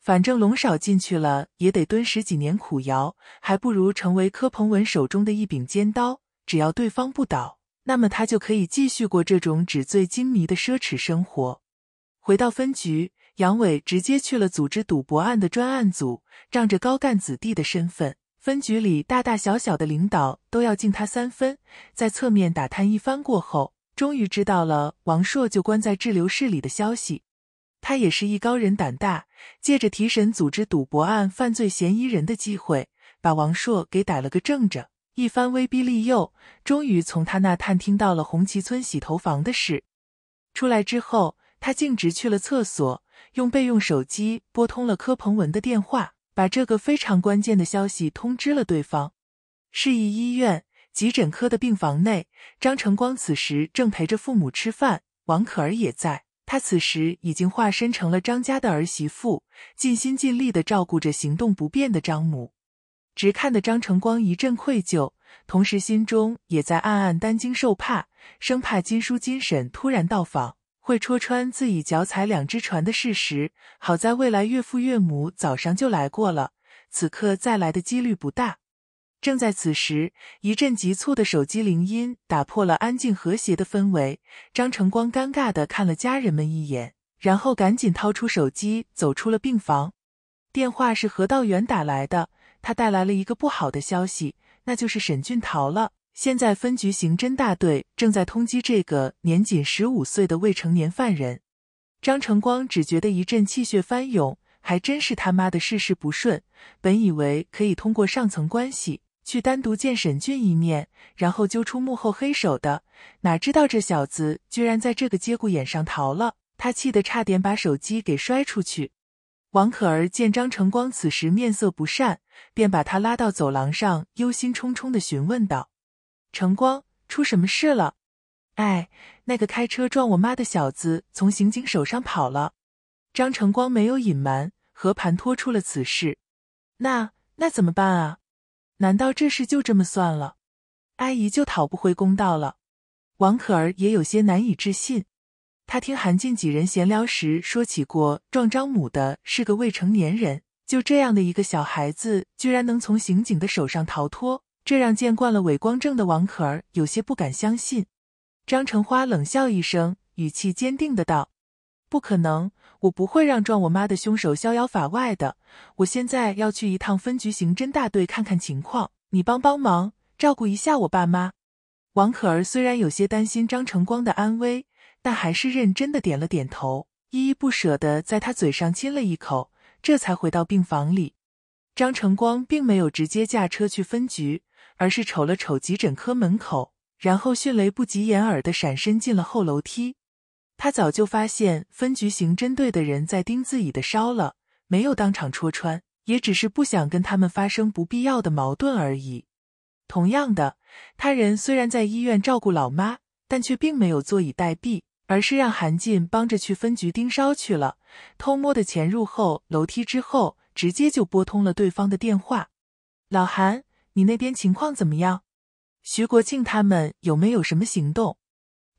反正龙少进去了也得蹲十几年苦窑，还不如成为柯鹏文手中的一柄尖刀。只要对方不倒，那么他就可以继续过这种纸醉金迷的奢侈生活。回到分局，杨伟直接去了组织赌博案的专案组，仗着高干子弟的身份，分局里大大小小的领导都要敬他三分。在侧面打探一番过后。终于知道了王朔就关在滞留室里的消息，他也是艺高人胆大，借着提审组织赌博案犯罪嫌疑人的机会，把王朔给逮了个正着。一番威逼利诱，终于从他那探听到了红旗村洗头房的事。出来之后，他径直去了厕所，用备用手机拨通了柯鹏文的电话，把这个非常关键的消息通知了对方，市一医院。急诊科的病房内，张成光此时正陪着父母吃饭，王可儿也在。他此时已经化身成了张家的儿媳妇，尽心尽力的照顾着行动不便的张母，直看的张成光一阵愧疚，同时心中也在暗暗担惊受怕，生怕金叔金婶突然到访会戳穿自己脚踩两只船的事实。好在未来岳父岳母早上就来过了，此刻再来的几率不大。正在此时，一阵急促的手机铃音打破了安静和谐的氛围。张成光尴尬的看了家人们一眼，然后赶紧掏出手机，走出了病房。电话是何道远打来的，他带来了一个不好的消息，那就是沈俊逃了。现在分局刑侦大队正在通缉这个年仅十五岁的未成年犯人。张成光只觉得一阵气血翻涌，还真是他妈的事事不顺。本以为可以通过上层关系。去单独见沈俊一面，然后揪出幕后黑手的，哪知道这小子居然在这个节骨眼上逃了！他气得差点把手机给摔出去。王可儿见张成光此时面色不善，便把他拉到走廊上，忧心忡忡的询问道：“成光，出什么事了？”“哎，那个开车撞我妈的小子从刑警手上跑了。”张成光没有隐瞒，和盘托出了此事。“那那怎么办啊？”难道这事就这么算了？阿姨就讨不回公道了？王可儿也有些难以置信。她听韩进几人闲聊时说起过，撞张母的是个未成年人。就这样的一个小孩子，居然能从刑警的手上逃脱，这让见惯了伪光正的王可儿有些不敢相信。张成花冷笑一声，语气坚定的道：“不可能。”我不会让撞我妈的凶手逍遥法外的。我现在要去一趟分局刑侦大队看看情况，你帮帮忙，照顾一下我爸妈。王可儿虽然有些担心张成光的安危，但还是认真的点了点头，依依不舍的在他嘴上亲了一口，这才回到病房里。张成光并没有直接驾车去分局，而是瞅了瞅急诊科门口，然后迅雷不及掩耳的闪身进了后楼梯。他早就发现分局刑侦队的人在盯自己的梢了，没有当场戳穿，也只是不想跟他们发生不必要的矛盾而已。同样的，他人虽然在医院照顾老妈，但却并没有坐以待毙，而是让韩进帮着去分局盯梢去了。偷摸的潜入后楼梯之后，直接就拨通了对方的电话：“老韩，你那边情况怎么样？徐国庆他们有没有什么行动？”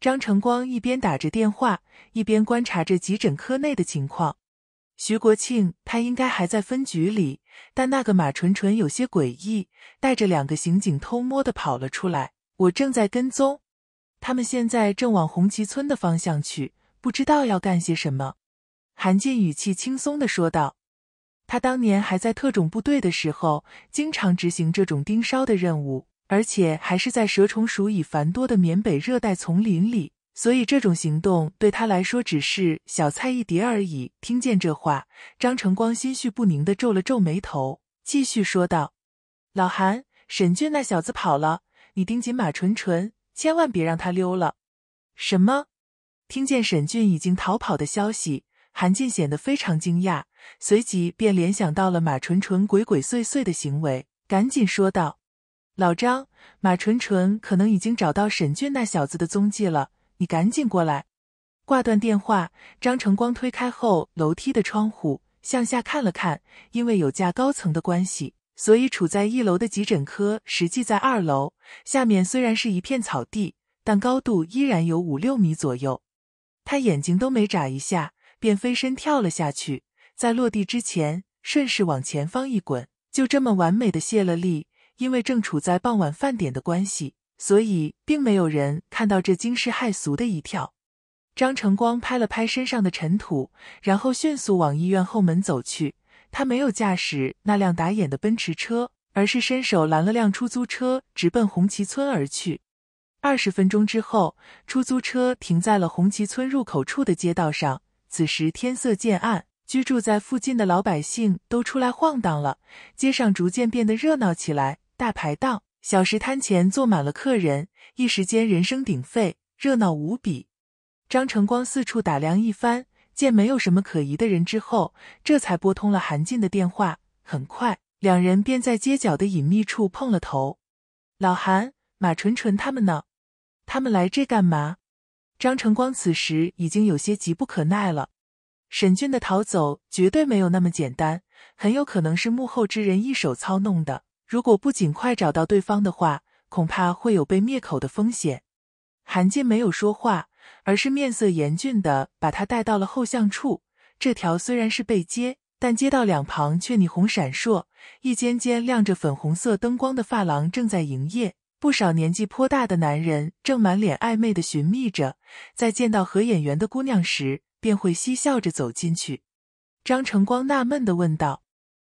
张成光一边打着电话，一边观察着急诊科内的情况。徐国庆，他应该还在分局里，但那个马纯纯有些诡异，带着两个刑警偷摸的跑了出来。我正在跟踪，他们现在正往红旗村的方向去，不知道要干些什么。韩进语气轻松的说道：“他当年还在特种部队的时候，经常执行这种盯梢的任务。”而且还是在蛇虫鼠蚁繁多的缅北热带丛林里，所以这种行动对他来说只是小菜一碟而已。听见这话，张成光心绪不宁的皱了皱眉头，继续说道：“老韩，沈俊那小子跑了，你盯紧马纯纯，千万别让他溜了。”什么？听见沈俊已经逃跑的消息，韩进显得非常惊讶，随即便联想到了马纯纯鬼鬼祟祟的行为，赶紧说道。老张，马纯纯可能已经找到沈俊那小子的踪迹了，你赶紧过来。挂断电话，张成光推开后楼梯的窗户，向下看了看。因为有架高层的关系，所以处在一楼的急诊科实际在二楼。下面虽然是一片草地，但高度依然有五六米左右。他眼睛都没眨一下，便飞身跳了下去。在落地之前，顺势往前方一滚，就这么完美的卸了力。因为正处在傍晚饭点的关系，所以并没有人看到这惊世骇俗的一跳。张成光拍了拍身上的尘土，然后迅速往医院后门走去。他没有驾驶那辆打眼的奔驰车，而是伸手拦了辆出租车，直奔红旗村而去。二十分钟之后，出租车停在了红旗村入口处的街道上。此时天色渐暗，居住在附近的老百姓都出来晃荡了，街上逐渐变得热闹起来。大排档、小食摊前坐满了客人，一时间人声鼎沸，热闹无比。张成光四处打量一番，见没有什么可疑的人之后，这才拨通了韩进的电话。很快，两人便在街角的隐秘处碰了头。老韩，马纯纯他们呢？他们来这干嘛？张成光此时已经有些急不可耐了。沈俊的逃走绝对没有那么简单，很有可能是幕后之人一手操弄的。如果不尽快找到对方的话，恐怕会有被灭口的风险。韩进没有说话，而是面色严峻的把他带到了后巷处。这条虽然是背街，但街道两旁却霓虹闪烁，一间间亮着粉红色灯光的发廊正在营业，不少年纪颇大的男人正满脸暧昧的寻觅着，在见到合眼缘的姑娘时，便会嬉笑着走进去。张成光纳闷的问道：“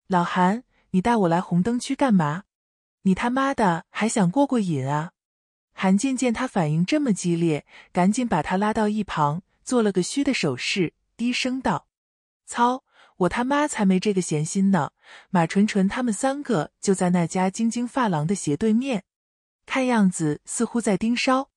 老韩。”你带我来红灯区干嘛？你他妈的还想过过瘾啊！韩静见他反应这么激烈，赶紧把他拉到一旁，做了个虚的手势，低声道：“操，我他妈才没这个闲心呢！”马纯纯他们三个就在那家晶晶发廊的斜对面，看样子似乎在盯梢。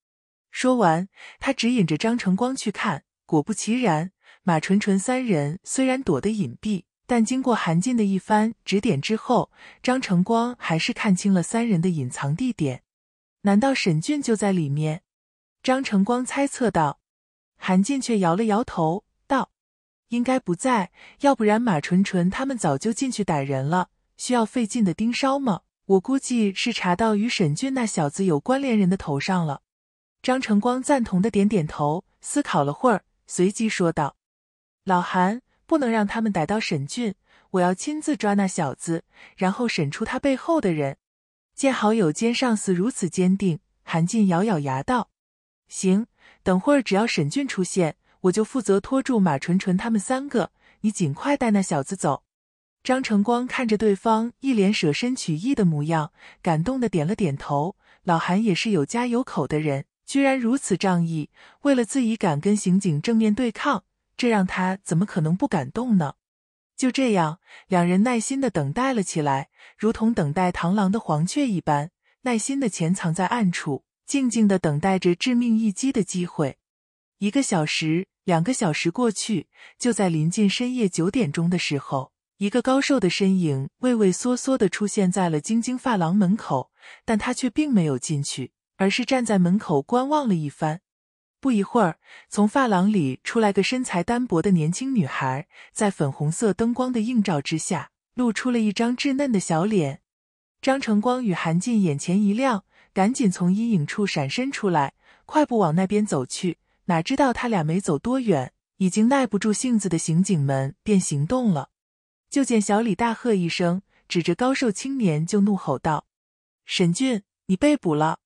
说完，他指引着张成光去看，果不其然，马纯纯三人虽然躲得隐蔽。但经过韩进的一番指点之后，张成光还是看清了三人的隐藏地点。难道沈俊就在里面？张成光猜测道。韩进却摇了摇头道：“应该不在，要不然马纯纯他们早就进去逮人了，需要费劲的盯梢吗？我估计是查到与沈俊那小子有关联人的头上了。”张成光赞同的点点头，思考了会儿，随即说道：“老韩。”不能让他们逮到沈俊，我要亲自抓那小子，然后审出他背后的人。见好友兼上司如此坚定，韩进咬咬牙道：“行，等会儿只要沈俊出现，我就负责拖住马纯纯他们三个。你尽快带那小子走。”张成光看着对方一脸舍身取义的模样，感动的点了点头。老韩也是有家有口的人，居然如此仗义，为了自己敢跟刑警正面对抗。这让他怎么可能不感动呢？就这样，两人耐心的等待了起来，如同等待螳螂的黄雀一般，耐心的潜藏在暗处，静静的等待着致命一击的机会。一个小时、两个小时过去，就在临近深夜九点钟的时候，一个高瘦的身影畏畏缩缩的出现在了晶晶发廊门口，但他却并没有进去，而是站在门口观望了一番。不一会儿，从发廊里出来个身材单薄的年轻女孩，在粉红色灯光的映照之下，露出了一张稚嫩的小脸。张成光与韩进眼前一亮，赶紧从阴影处闪身出来，快步往那边走去。哪知道他俩没走多远，已经耐不住性子的刑警们便行动了。就见小李大喝一声，指着高瘦青年就怒吼道：“沈俊，你被捕了！”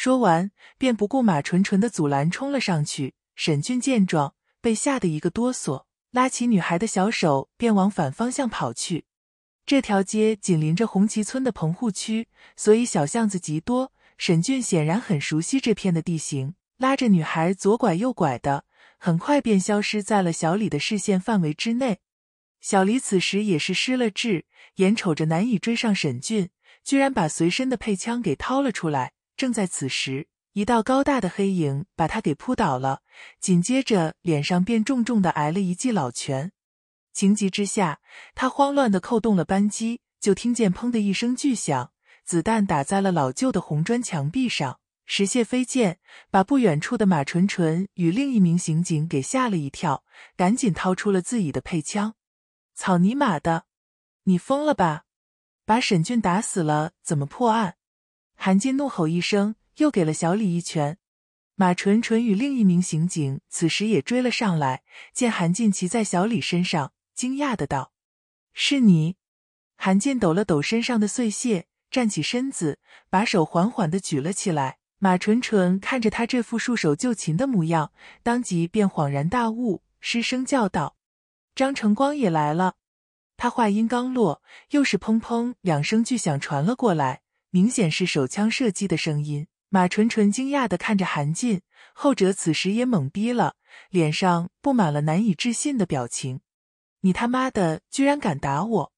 说完，便不顾马纯纯的阻拦，冲了上去。沈俊见状，被吓得一个哆嗦，拉起女孩的小手，便往反方向跑去。这条街紧邻着红旗村的棚户区，所以小巷子极多。沈俊显然很熟悉这片的地形，拉着女孩左拐右拐的，很快便消失在了小李的视线范围之内。小李此时也是失了智，眼瞅着难以追上沈俊，居然把随身的配枪给掏了出来。正在此时，一道高大的黑影把他给扑倒了，紧接着脸上便重重的挨了一记老拳。情急之下，他慌乱的扣动了扳机，就听见“砰”的一声巨响，子弹打在了老旧的红砖墙壁上，石屑飞溅，把不远处的马纯纯与另一名刑警给吓了一跳，赶紧掏出了自己的配枪。“草泥马的，你疯了吧？把沈俊打死了，怎么破案？”韩进怒吼一声，又给了小李一拳。马纯纯与另一名刑警此时也追了上来，见韩进骑在小李身上，惊讶的道：“是你！”韩进抖了抖身上的碎屑，站起身子，把手缓缓的举了起来。马纯纯看着他这副束手就擒的模样，当即便恍然大悟，失声叫道：“张成光也来了！”他话音刚落，又是砰砰两声巨响传了过来。明显是手枪射击的声音。马纯纯惊讶的看着韩进，后者此时也懵逼了，脸上布满了难以置信的表情。“你他妈的居然敢打我！”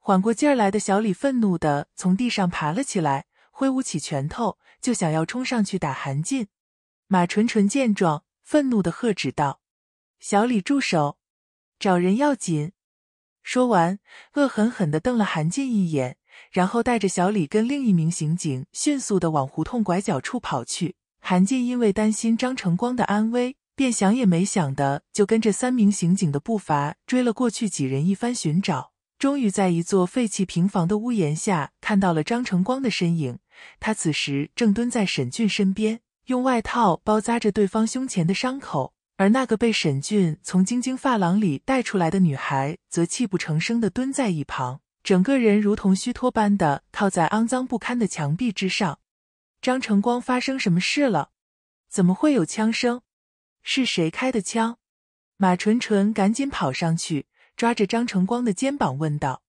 缓过劲儿来的小李愤怒的从地上爬了起来，挥舞起拳头，就想要冲上去打韩进。马纯纯见状，愤怒的喝止道：“小李，住手！找人要紧。”说完，恶狠狠的瞪了韩进一眼。然后带着小李跟另一名刑警迅速的往胡同拐角处跑去。韩进因为担心张成光的安危，便想也没想的就跟着三名刑警的步伐追了过去。几人一番寻找，终于在一座废弃平房的屋檐下看到了张成光的身影。他此时正蹲在沈俊身边，用外套包扎着对方胸前的伤口。而那个被沈俊从晶晶发廊里带出来的女孩，则泣不成声的蹲在一旁。整个人如同虚脱般的靠在肮脏不堪的墙壁之上。张成光，发生什么事了？怎么会有枪声？是谁开的枪？马纯纯赶紧跑上去，抓着张成光的肩膀问道。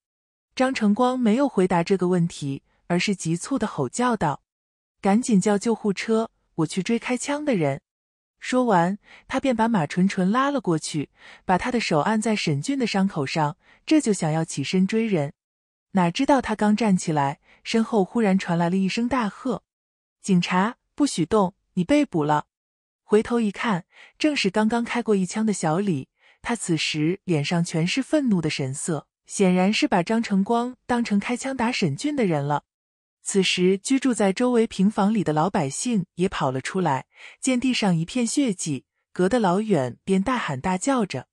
张成光没有回答这个问题，而是急促的吼叫道：“赶紧叫救护车，我去追开枪的人！”说完，他便把马纯纯拉了过去，把他的手按在沈俊的伤口上，这就想要起身追人。哪知道他刚站起来，身后忽然传来了一声大喝：“警察，不许动！你被捕了！”回头一看，正是刚刚开过一枪的小李。他此时脸上全是愤怒的神色，显然是把张成光当成开枪打沈俊的人了。此时居住在周围平房里的老百姓也跑了出来，见地上一片血迹，隔得老远便大喊大叫着：“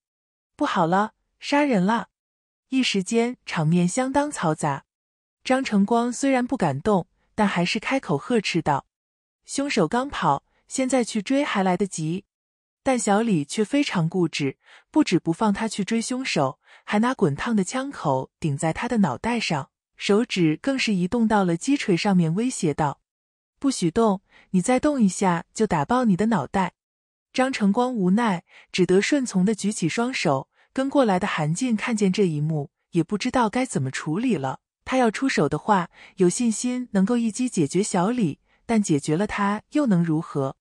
不好了，杀人了！”一时间，场面相当嘈杂。张成光虽然不敢动，但还是开口呵斥道：“凶手刚跑，现在去追还来得及。”但小李却非常固执，不止不放他去追凶手，还拿滚烫的枪口顶在他的脑袋上，手指更是移动到了击锤上面，威胁道：“不许动！你再动一下，就打爆你的脑袋！”张成光无奈，只得顺从的举起双手。跟过来的韩进看见这一幕，也不知道该怎么处理了。他要出手的话，有信心能够一击解决小李，但解决了他又能如何？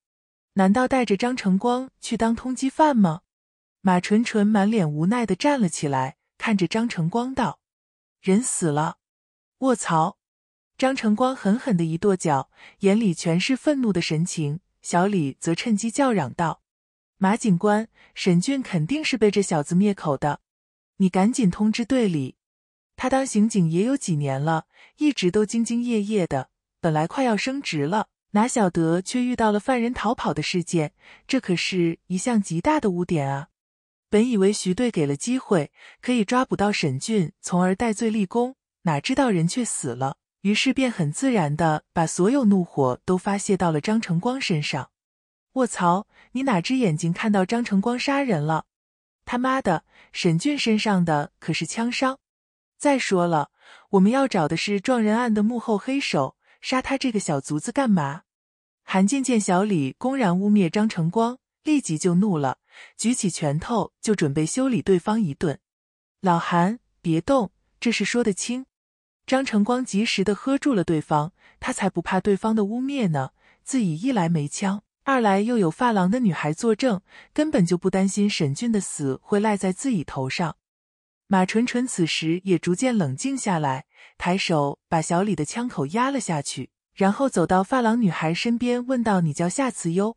难道带着张成光去当通缉犯吗？马纯纯满脸无奈的站了起来，看着张成光道：“人死了。”卧槽！张成光狠狠的一跺脚，眼里全是愤怒的神情。小李则趁机叫嚷道。马警官，沈俊肯定是被这小子灭口的，你赶紧通知队里。他当刑警也有几年了，一直都兢兢业业的，本来快要升职了，哪晓得却遇到了犯人逃跑的事件，这可是一项极大的污点啊！本以为徐队给了机会，可以抓捕到沈俊，从而戴罪立功，哪知道人却死了，于是便很自然的把所有怒火都发泄到了张成光身上。卧槽！你哪只眼睛看到张成光杀人了？他妈的，沈俊身上的可是枪伤。再说了，我们要找的是撞人案的幕后黑手，杀他这个小卒子干嘛？韩静见小李公然污蔑张成光，立即就怒了，举起拳头就准备修理对方一顿。老韩，别动，这事说得清。张成光及时的喝住了对方，他才不怕对方的污蔑呢，自己一来没枪。二来又有发廊的女孩作证，根本就不担心沈俊的死会赖在自己头上。马纯纯此时也逐渐冷静下来，抬手把小李的枪口压了下去，然后走到发廊女孩身边，问道：“你叫夏慈优？”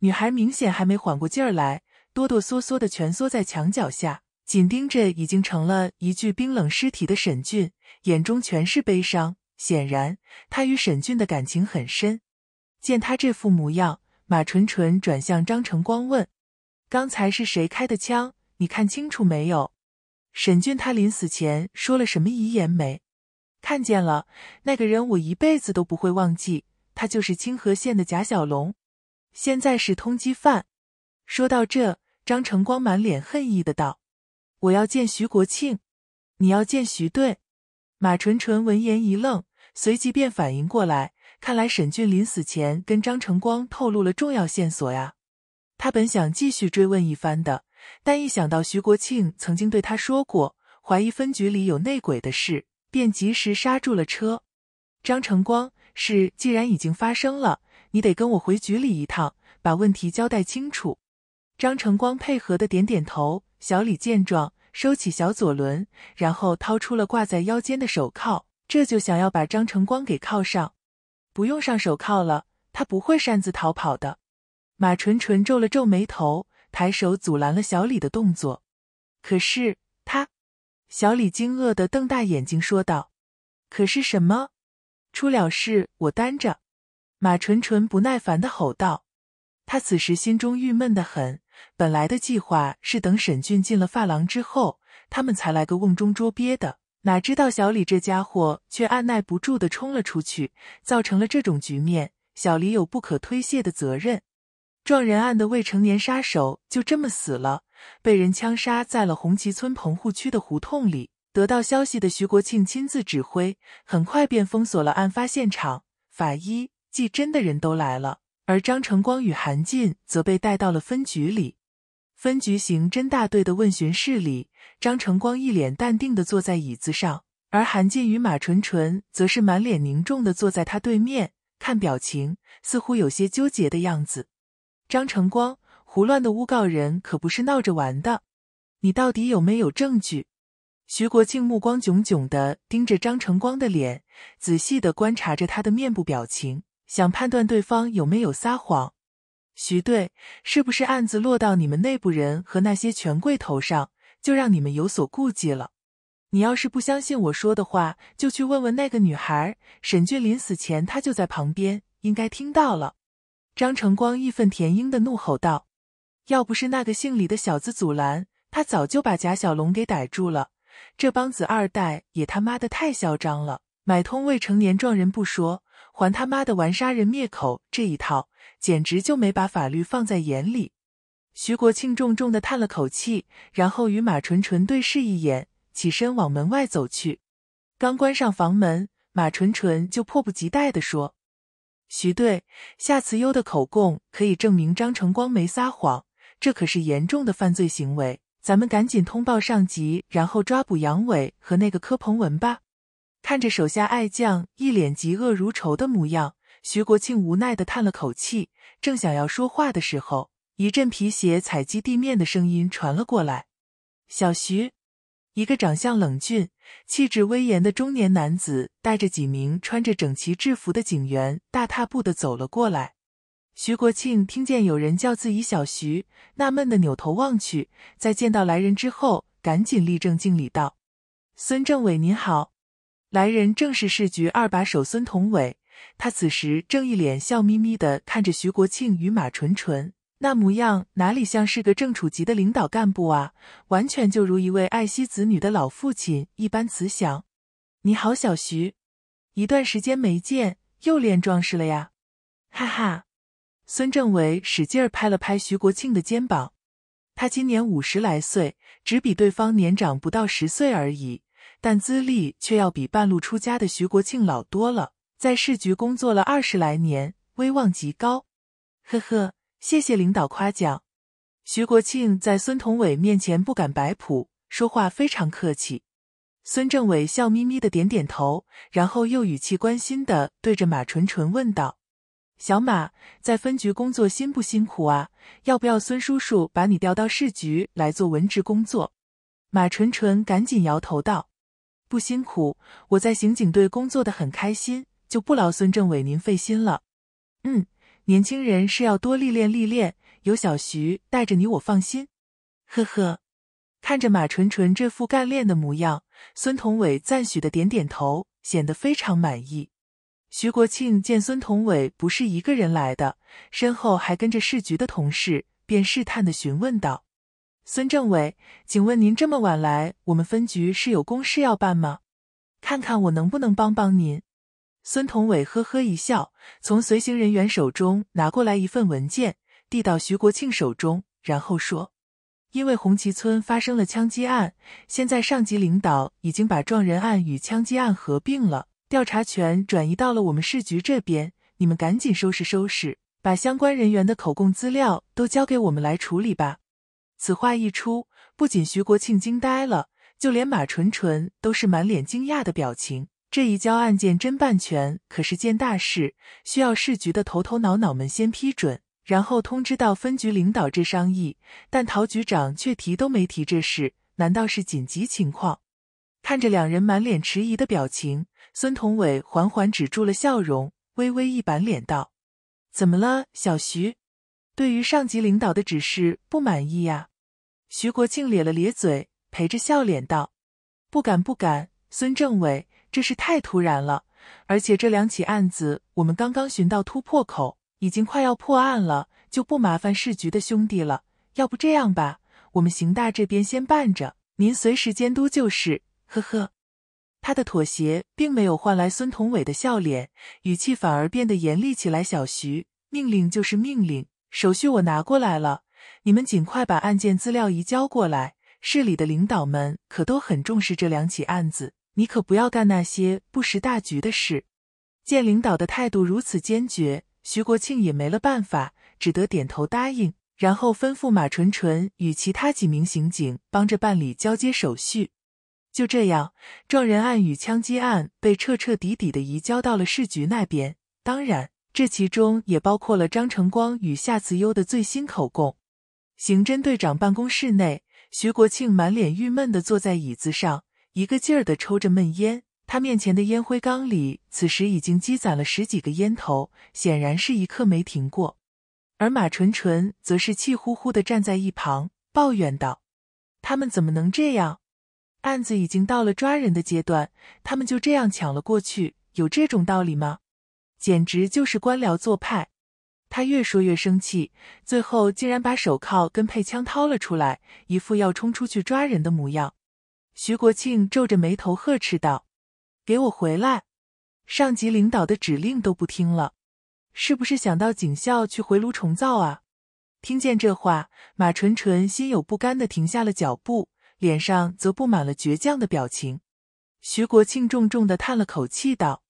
女孩明显还没缓过劲儿来，哆哆嗦嗦地蜷缩在墙角下，紧盯着已经成了一具冰冷尸体的沈俊，眼中全是悲伤。显然，她与沈俊的感情很深。见他这副模样，马纯纯转向张成光问：“刚才是谁开的枪？你看清楚没有？沈俊他临死前说了什么遗言没？看见了，那个人我一辈子都不会忘记，他就是清河县的贾小龙，现在是通缉犯。”说到这，张成光满脸恨意的道：“我要见徐国庆，你要见徐队。”马纯纯闻言一愣，随即便反应过来。看来沈俊临死前跟张成光透露了重要线索呀。他本想继续追问一番的，但一想到徐国庆曾经对他说过怀疑分局里有内鬼的事，便及时刹住了车。张成光，是既然已经发生了，你得跟我回局里一趟，把问题交代清楚。张成光配合的点点头。小李见状，收起小左轮，然后掏出了挂在腰间的手铐，这就想要把张成光给铐上。不用上手铐了，他不会擅自逃跑的。马纯纯皱了皱眉头，抬手阻拦了小李的动作。可是他……小李惊愕的瞪大眼睛说道：“可是什么？出了事我担着！”马纯纯不耐烦的吼道。他此时心中郁闷的很，本来的计划是等沈俊进了发廊之后，他们才来个瓮中捉鳖的。哪知道小李这家伙却按耐不住的冲了出去，造成了这种局面，小李有不可推卸的责任。撞人案的未成年杀手就这么死了，被人枪杀在了红旗村棚户区的胡同里。得到消息的徐国庆亲自指挥，很快便封锁了案发现场，法医、技侦的人都来了，而张成光与韩进则被带到了分局里。分局刑侦大队的问询室里，张成光一脸淡定的坐在椅子上，而韩进与马纯纯则是满脸凝重的坐在他对面，看表情似乎有些纠结的样子。张成光，胡乱的诬告人可不是闹着玩的，你到底有没有证据？徐国庆目光炯炯的盯着张成光的脸，仔细的观察着他的面部表情，想判断对方有没有撒谎。徐队，是不是案子落到你们内部人和那些权贵头上，就让你们有所顾忌了？你要是不相信我说的话，就去问问那个女孩。沈俊临死前，她就在旁边，应该听到了。张成光义愤填膺的怒吼道：“要不是那个姓李的小子阻拦，他早就把贾小龙给逮住了。这帮子二代也他妈的太嚣张了，买通未成年撞人不说，还他妈的玩杀人灭口这一套。”简直就没把法律放在眼里。徐国庆重重的叹了口气，然后与马纯纯对视一眼，起身往门外走去。刚关上房门，马纯纯就迫不及待的说：“徐队，夏慈优的口供可以证明张成光没撒谎，这可是严重的犯罪行为。咱们赶紧通报上级，然后抓捕杨伟和那个柯鹏文吧。”看着手下爱将一脸嫉恶如仇的模样。徐国庆无奈的叹了口气，正想要说话的时候，一阵皮鞋踩击地面的声音传了过来。小徐，一个长相冷峻、气质威严的中年男子，带着几名穿着整齐制服的警员，大踏步的走了过来。徐国庆听见有人叫自己小徐，纳闷的扭头望去，在见到来人之后，赶紧立正敬礼道：“孙政委您好。”来人正是市局二把手孙同伟。他此时正一脸笑眯眯的看着徐国庆与马纯纯，那模样哪里像是个正处级的领导干部啊？完全就如一位爱惜子女的老父亲一般慈祥。你好，小徐，一段时间没见，又练壮士了呀？哈哈，孙政委使劲儿拍了拍徐国庆的肩膀。他今年五十来岁，只比对方年长不到十岁而已，但资历却要比半路出家的徐国庆老多了。在市局工作了二十来年，威望极高。呵呵，谢谢领导夸奖。徐国庆在孙同伟面前不敢摆谱，说话非常客气。孙政委笑眯眯的点点头，然后又语气关心的对着马纯纯问道：“小马，在分局工作辛不辛苦啊？要不要孙叔叔把你调到市局来做文职工作？”马纯纯赶紧摇头道：“不辛苦，我在刑警队工作的很开心。”就不劳孙政委您费心了。嗯，年轻人是要多历练历练，有小徐带着你，我放心。呵呵，看着马纯纯这副干练的模样，孙同伟赞许的点点头，显得非常满意。徐国庆见孙同伟不是一个人来的，身后还跟着市局的同事，便试探的询问道：“孙政委，请问您这么晚来我们分局是有公事要办吗？看看我能不能帮帮您。”孙同伟呵呵一笑，从随行人员手中拿过来一份文件，递到徐国庆手中，然后说：“因为红旗村发生了枪击案，现在上级领导已经把撞人案与枪击案合并了，调查权转移到了我们市局这边。你们赶紧收拾收拾，把相关人员的口供资料都交给我们来处理吧。”此话一出，不仅徐国庆惊呆了，就连马纯纯都是满脸惊讶的表情。这一交案件侦办权可是件大事，需要市局的头头脑脑们先批准，然后通知到分局领导这商议。但陶局长却提都没提这事，难道是紧急情况？看着两人满脸迟疑的表情，孙同伟缓缓止住了笑容，微微一板脸道：“怎么了，小徐？对于上级领导的指示不满意呀？”徐国庆咧了咧嘴，陪着笑脸道：“不敢不敢，孙政委。”这是太突然了，而且这两起案子我们刚刚寻到突破口，已经快要破案了，就不麻烦市局的兄弟了。要不这样吧，我们邢大这边先办着，您随时监督就是。呵呵，他的妥协并没有换来孙同伟的笑脸，语气反而变得严厉起来。小徐，命令就是命令，手续我拿过来了，你们尽快把案件资料移交过来。市里的领导们可都很重视这两起案子。你可不要干那些不识大局的事。见领导的态度如此坚决，徐国庆也没了办法，只得点头答应，然后吩咐马纯纯与其他几名刑警帮着办理交接手续。就这样，撞人案与枪击案被彻彻底底的移交到了市局那边。当然，这其中也包括了张成光与夏慈优的最新口供。刑侦队长办公室内，徐国庆满脸郁闷的坐在椅子上。一个劲儿的抽着闷烟，他面前的烟灰缸里此时已经积攒了十几个烟头，显然是一刻没停过。而马纯纯则是气呼呼的站在一旁，抱怨道：“他们怎么能这样？案子已经到了抓人的阶段，他们就这样抢了过去，有这种道理吗？简直就是官僚做派！”他越说越生气，最后竟然把手铐跟配枪掏了出来，一副要冲出去抓人的模样。徐国庆皱着眉头呵斥道：“给我回来！上级领导的指令都不听了，是不是想到警校去回炉重造啊？”听见这话，马纯纯心有不甘的停下了脚步，脸上则布满了倔强的表情。徐国庆重重的叹了口气道：“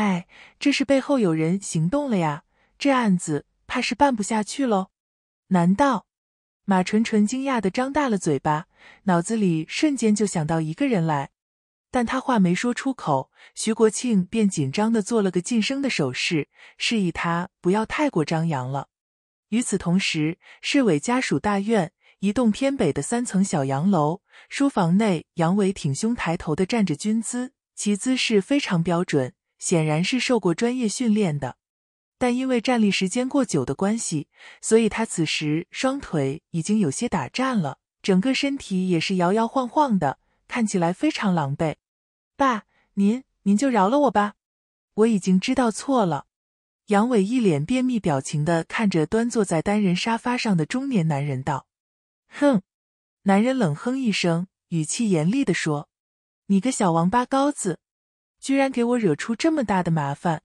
哎，这是背后有人行动了呀，这案子怕是办不下去喽。难道？”马纯纯惊讶的张大了嘴巴，脑子里瞬间就想到一个人来，但他话没说出口，徐国庆便紧张的做了个噤声的手势，示意他不要太过张扬了。与此同时，市委家属大院一栋偏北的三层小洋楼书房内，杨伟挺胸抬头的站着军姿，其姿势非常标准，显然是受过专业训练的。但因为站立时间过久的关系，所以他此时双腿已经有些打颤了，整个身体也是摇摇晃晃的，看起来非常狼狈。爸，您您就饶了我吧，我已经知道错了。杨伟一脸便秘表情的看着端坐在单人沙发上的中年男人道：“哼！”男人冷哼一声，语气严厉的说：“你个小王八羔子，居然给我惹出这么大的麻烦。”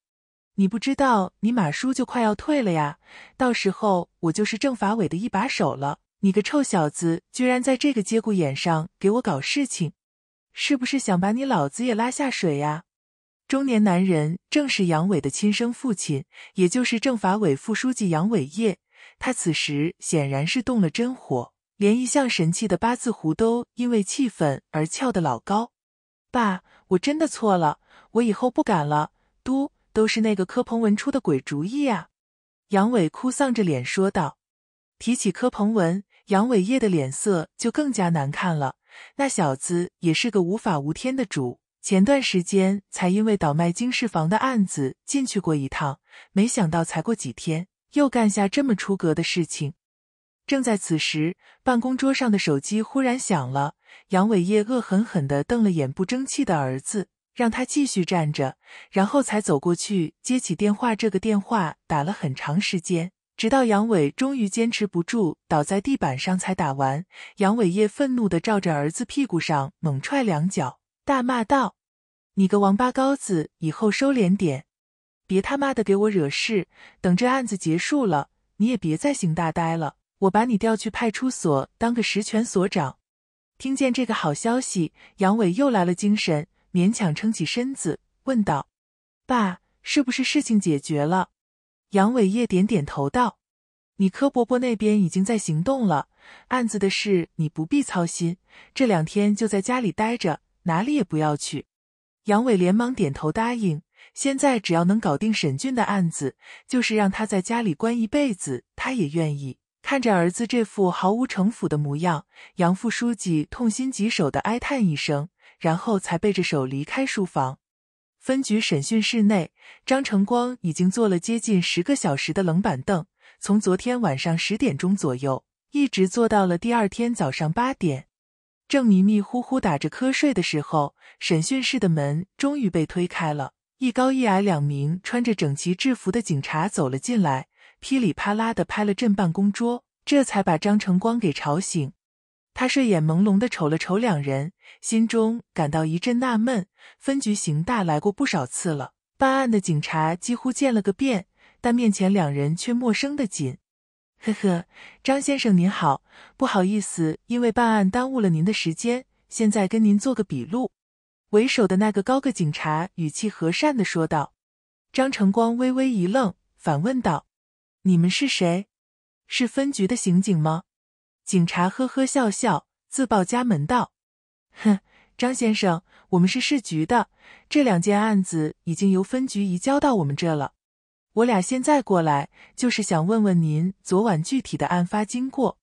你不知道，你马叔就快要退了呀！到时候我就是政法委的一把手了。你个臭小子，居然在这个节骨眼上给我搞事情，是不是想把你老子也拉下水呀？中年男人正是杨伟的亲生父亲，也就是政法委副书记杨伟业。他此时显然是动了真火，连一向神气的八字胡都因为气愤而翘得老高。爸，我真的错了，我以后不敢了。嘟。都是那个柯鹏文出的鬼主意啊！”杨伟哭丧着脸说道。提起柯鹏文，杨伟业的脸色就更加难看了。那小子也是个无法无天的主，前段时间才因为倒卖经适房的案子进去过一趟，没想到才过几天，又干下这么出格的事情。正在此时，办公桌上的手机忽然响了。杨伟业恶狠狠的瞪了眼不争气的儿子。让他继续站着，然后才走过去接起电话。这个电话打了很长时间，直到杨伟终于坚持不住，倒在地板上才打完。杨伟业愤怒的照着儿子屁股上猛踹两脚，大骂道：“你个王八羔子，以后收敛点，别他妈的给我惹事！等这案子结束了，你也别再行大呆了，我把你调去派出所当个实权所长。”听见这个好消息，杨伟又来了精神。勉强撑起身子，问道：“爸，是不是事情解决了？”杨伟业点点头道：“你柯伯伯那边已经在行动了，案子的事你不必操心，这两天就在家里待着，哪里也不要去。”杨伟连忙点头答应。现在只要能搞定沈俊的案子，就是让他在家里关一辈子，他也愿意。看着儿子这副毫无城府的模样，杨副书记痛心疾首的哀叹一声。然后才背着手离开书房。分局审讯室内，张成光已经坐了接近十个小时的冷板凳，从昨天晚上十点钟左右，一直坐到了第二天早上八点。正迷迷糊糊打着瞌睡的时候，审讯室的门终于被推开了，一高一矮两名穿着整齐制服的警察走了进来，噼里啪啦的拍了阵办公桌，这才把张成光给吵醒。他睡眼朦胧地瞅了瞅两人，心中感到一阵纳闷。分局刑大来过不少次了，办案的警察几乎见了个遍，但面前两人却陌生的紧。呵呵，张先生您好，不好意思，因为办案耽误了您的时间，现在跟您做个笔录。为首的那个高个警察语气和善地说道。张成光微微一愣，反问道：“你们是谁？是分局的刑警吗？”警察呵呵笑笑，自报家门道：“哼，张先生，我们是市局的，这两件案子已经由分局移交到我们这了。我俩现在过来，就是想问问您昨晚具体的案发经过。”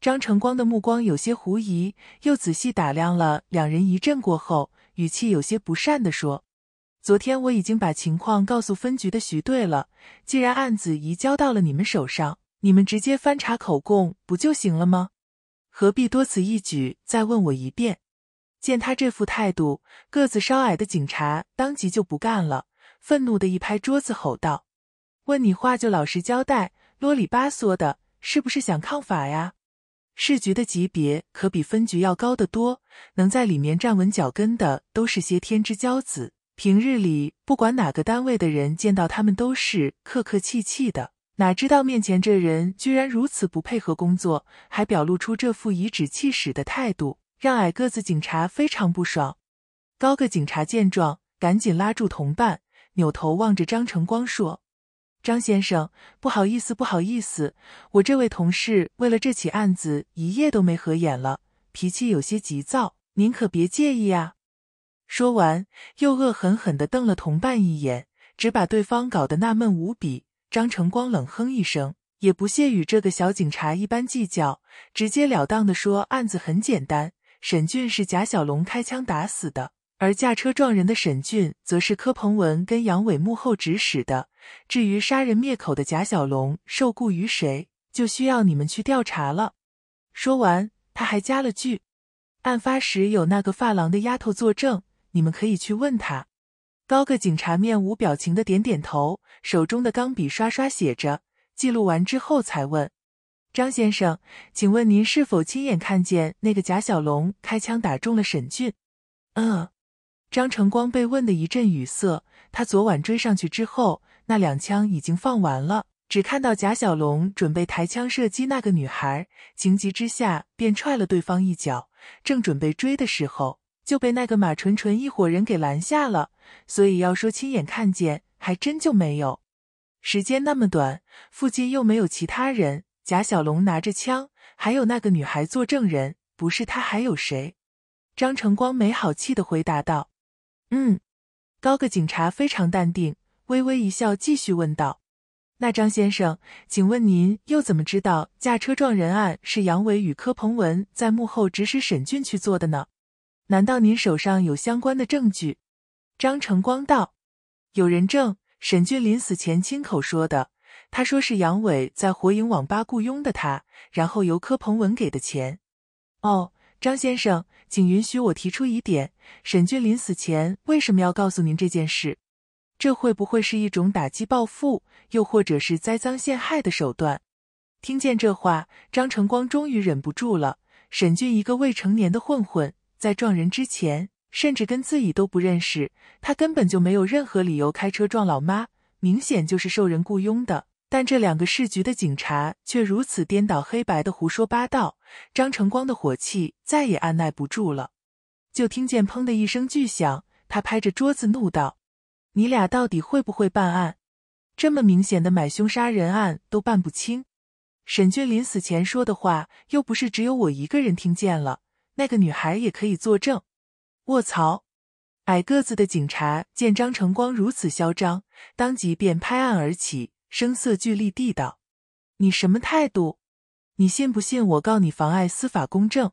张成光的目光有些狐疑，又仔细打量了两人一阵，过后语气有些不善地说：“昨天我已经把情况告诉分局的徐队了，既然案子移交到了你们手上。”你们直接翻查口供不就行了吗？何必多此一举再问我一遍？见他这副态度，个子稍矮的警察当即就不干了，愤怒的一拍桌子，吼道：“问你话就老实交代，啰里吧嗦的，是不是想抗法呀？”市局的级别可比分局要高得多，能在里面站稳脚跟的都是些天之骄子，平日里不管哪个单位的人见到他们都是客客气气的。哪知道面前这人居然如此不配合工作，还表露出这副颐指气使的态度，让矮个子警察非常不爽。高个警察见状，赶紧拉住同伴，扭头望着张成光说：“张先生，不好意思，不好意思，我这位同事为了这起案子一夜都没合眼了，脾气有些急躁，您可别介意啊。”说完，又恶狠狠的瞪了同伴一眼，只把对方搞得纳闷无比。张成光冷哼一声，也不屑与这个小警察一般计较，直截了当的说：“案子很简单，沈俊是贾小龙开枪打死的，而驾车撞人的沈俊则是柯鹏文跟杨伟幕后指使的。至于杀人灭口的贾小龙受雇于谁，就需要你们去调查了。”说完，他还加了句：“案发时有那个发廊的丫头作证，你们可以去问他。”高个警察面无表情的点点头，手中的钢笔刷刷写着，记录完之后才问：“张先生，请问您是否亲眼看见那个贾小龙开枪打中了沈俊？”“嗯。”张成光被问的一阵语塞。他昨晚追上去之后，那两枪已经放完了，只看到贾小龙准备抬枪射击那个女孩，情急之下便踹了对方一脚，正准备追的时候。就被那个马纯纯一伙人给拦下了，所以要说亲眼看见，还真就没有。时间那么短，附近又没有其他人，贾小龙拿着枪，还有那个女孩作证人，不是他还有谁？张成光没好气的回答道：“嗯。”高个警察非常淡定，微微一笑，继续问道：“那张先生，请问您又怎么知道驾车撞人案是杨伟与柯鹏文在幕后指使沈俊去做的呢？”难道您手上有相关的证据？张成光道：“有人证，沈俊临死前亲口说的。他说是杨伟在火影网吧雇佣的他，然后由柯鹏文给的钱。”哦，张先生，请允许我提出疑点：沈俊临死前为什么要告诉您这件事？这会不会是一种打击报复，又或者是栽赃陷害的手段？听见这话，张成光终于忍不住了：沈俊，一个未成年的混混。在撞人之前，甚至跟自己都不认识，他根本就没有任何理由开车撞老妈，明显就是受人雇佣的。但这两个市局的警察却如此颠倒黑白的胡说八道，张成光的火气再也按耐不住了，就听见砰的一声巨响，他拍着桌子怒道：“你俩到底会不会办案？这么明显的买凶杀人案都办不清！沈俊临死前说的话，又不是只有我一个人听见了。”那个女孩也可以作证。卧槽！矮个子的警察见张成光如此嚣张，当即便拍案而起，声色俱厉地道：“你什么态度？你信不信我告你妨碍司法公正？”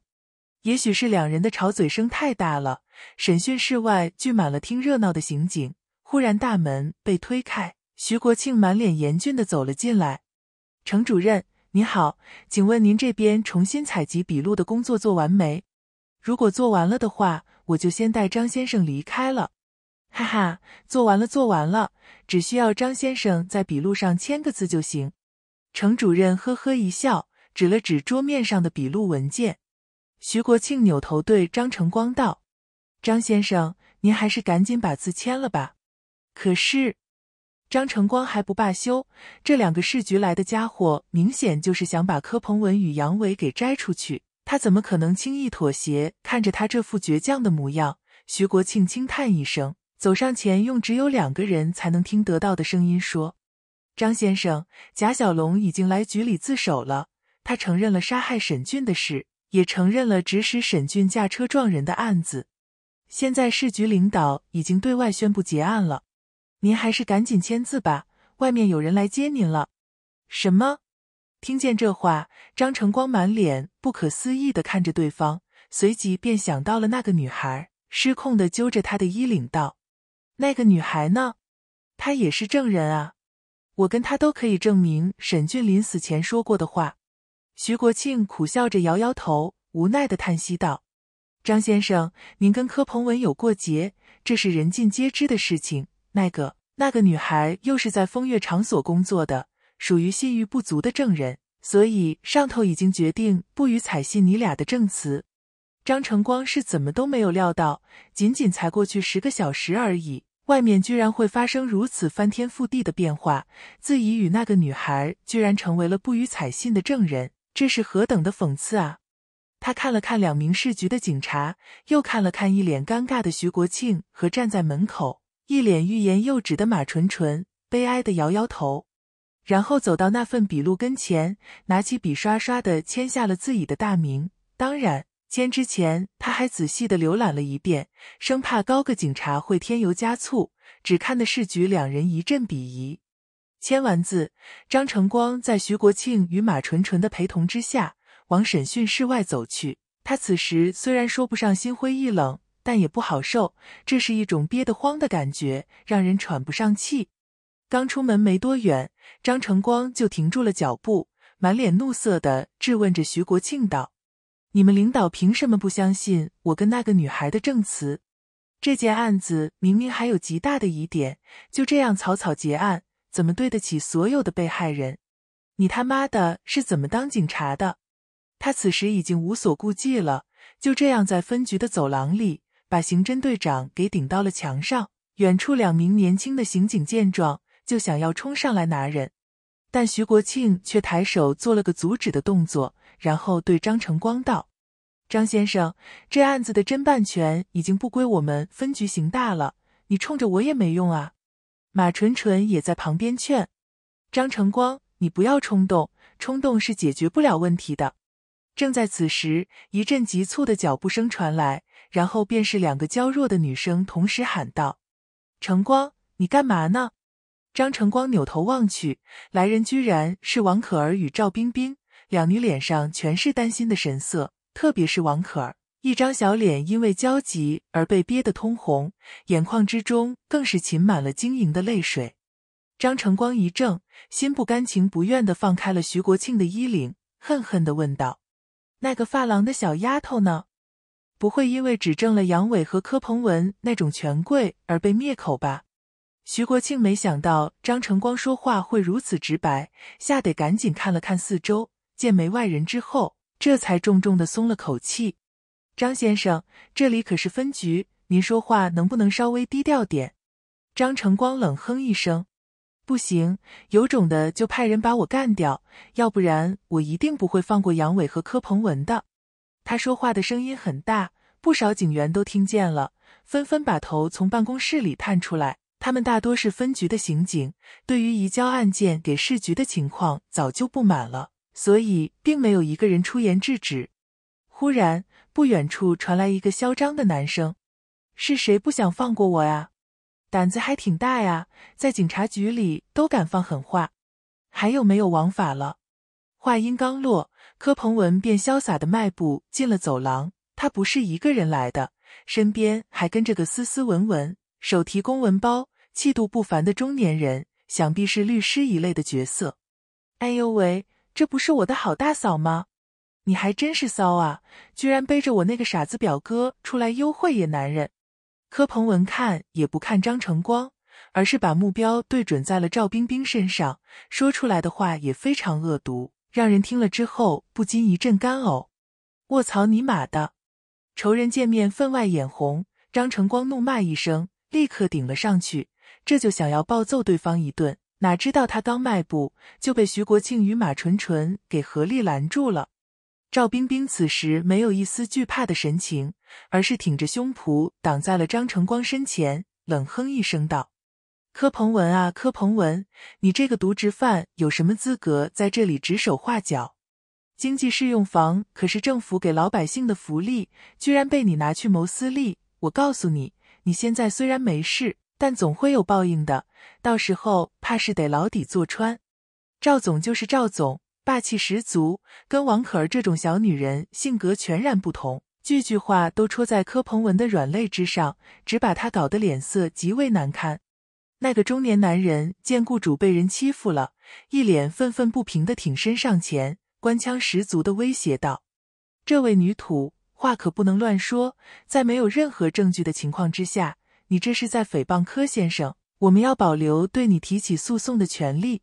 也许是两人的吵嘴声太大了，审讯室外聚满了听热闹的刑警。忽然，大门被推开，徐国庆满脸严峻的走了进来。“程主任，您好，请问您这边重新采集笔录的工作做完没？”如果做完了的话，我就先带张先生离开了。哈哈，做完了，做完了，只需要张先生在笔录上签个字就行。程主任呵呵一笑，指了指桌面上的笔录文件。徐国庆扭头对张成光道：“张先生，您还是赶紧把字签了吧。”可是，张成光还不罢休。这两个市局来的家伙，明显就是想把柯鹏文与杨伟给摘出去。他怎么可能轻易妥协？看着他这副倔强的模样，徐国庆轻叹一声，走上前，用只有两个人才能听得到的声音说：“张先生，贾小龙已经来局里自首了。他承认了杀害沈俊的事，也承认了指使沈俊驾车撞人的案子。现在市局领导已经对外宣布结案了。您还是赶紧签字吧，外面有人来接您了。”什么？听见这话，张成光满脸不可思议的看着对方，随即便想到了那个女孩，失控的揪着她的衣领道：“那个女孩呢？她也是证人啊，我跟她都可以证明沈俊临死前说过的话。”徐国庆苦笑着摇摇头，无奈的叹息道：“张先生，您跟柯鹏文有过节，这是人尽皆知的事情。那个那个女孩又是在风月场所工作的。”属于信誉不足的证人，所以上头已经决定不予采信你俩的证词。张成光是怎么都没有料到，仅仅才过去十个小时而已，外面居然会发生如此翻天覆地的变化。自己与那个女孩居然成为了不予采信的证人，这是何等的讽刺啊！他看了看两名市局的警察，又看了看一脸尴尬的徐国庆和站在门口一脸欲言又止的马纯纯，悲哀的摇摇头。然后走到那份笔录跟前，拿起笔刷刷的签下了自己的大名。当然，签之前他还仔细的浏览了一遍，生怕高个警察会添油加醋。只看得市局两人一阵鄙夷。签完字，张成光在徐国庆与马纯纯的陪同之下，往审讯室外走去。他此时虽然说不上心灰意冷，但也不好受，这是一种憋得慌的感觉，让人喘不上气。刚出门没多远，张成光就停住了脚步，满脸怒色的质问着徐国庆道：“你们领导凭什么不相信我跟那个女孩的证词？这件案子明明还有极大的疑点，就这样草草结案，怎么对得起所有的被害人？你他妈的是怎么当警察的？”他此时已经无所顾忌了，就这样在分局的走廊里把刑侦队长给顶到了墙上。远处两名年轻的刑警见状。就想要冲上来拿人，但徐国庆却抬手做了个阻止的动作，然后对张成光道：“张先生，这案子的侦办权已经不归我们分局刑大了，你冲着我也没用啊。”马纯纯也在旁边劝：“张成光，你不要冲动，冲动是解决不了问题的。”正在此时，一阵急促的脚步声传来，然后便是两个娇弱的女生同时喊道：“成光，你干嘛呢？”张成光扭头望去，来人居然是王可儿与赵冰冰两女，脸上全是担心的神色。特别是王可儿，一张小脸因为焦急而被憋得通红，眼眶之中更是噙满了晶莹的泪水。张成光一怔，心不甘情不愿地放开了徐国庆的衣领，恨恨地问道：“那个发廊的小丫头呢？不会因为指证了杨伟和柯鹏文那种权贵而被灭口吧？”徐国庆没想到张成光说话会如此直白，吓得赶紧看了看四周，见没外人之后，这才重重的松了口气。张先生，这里可是分局，您说话能不能稍微低调点？张成光冷哼一声：“不行，有种的就派人把我干掉，要不然我一定不会放过杨伟和柯鹏文的。”他说话的声音很大，不少警员都听见了，纷纷把头从办公室里探出来。他们大多是分局的刑警，对于移交案件给市局的情况早就不满了，所以并没有一个人出言制止。忽然，不远处传来一个嚣张的男声：“是谁不想放过我呀？胆子还挺大呀，在警察局里都敢放狠话，还有没有王法了？”话音刚落，柯鹏文便潇洒的迈步进了走廊。他不是一个人来的，身边还跟着个斯斯文文、手提公文包。气度不凡的中年人，想必是律师一类的角色。哎呦喂，这不是我的好大嫂吗？你还真是骚啊，居然背着我那个傻子表哥出来幽会野男人！柯鹏文看也不看张成光，而是把目标对准在了赵冰冰身上，说出来的话也非常恶毒，让人听了之后不禁一阵干呕。卧槽你妈的！仇人见面分外眼红，张成光怒骂一声，立刻顶了上去。这就想要暴揍对方一顿，哪知道他刚迈步就被徐国庆与马纯纯给合力拦住了。赵冰冰此时没有一丝惧怕的神情，而是挺着胸脯挡在了张成光身前，冷哼一声道：“柯鹏文啊，柯鹏文，你这个渎职犯有什么资格在这里指手画脚？经济适用房可是政府给老百姓的福利，居然被你拿去谋私利！我告诉你，你现在虽然没事。”但总会有报应的，到时候怕是得牢底坐穿。赵总就是赵总，霸气十足，跟王可儿这种小女人性格全然不同，句句话都戳在柯鹏文的软肋之上，只把他搞得脸色极为难堪。那个中年男人见雇主被人欺负了，一脸愤愤不平的挺身上前，官腔十足的威胁道：“这位女土，话可不能乱说，在没有任何证据的情况之下。”你这是在诽谤柯先生，我们要保留对你提起诉讼的权利。”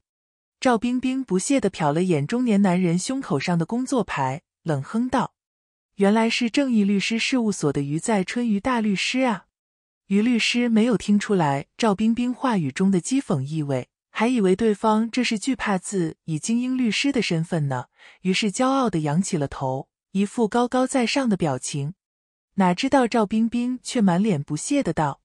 赵冰冰不屑地瞟了眼中年男人胸口上的工作牌，冷哼道：“原来是正义律师事务所的于在春，于大律师啊！”于律师没有听出来赵冰冰话语中的讥讽意味，还以为对方这是惧怕自己精英律师的身份呢，于是骄傲地扬起了头，一副高高在上的表情。哪知道赵冰冰却满脸不屑地道。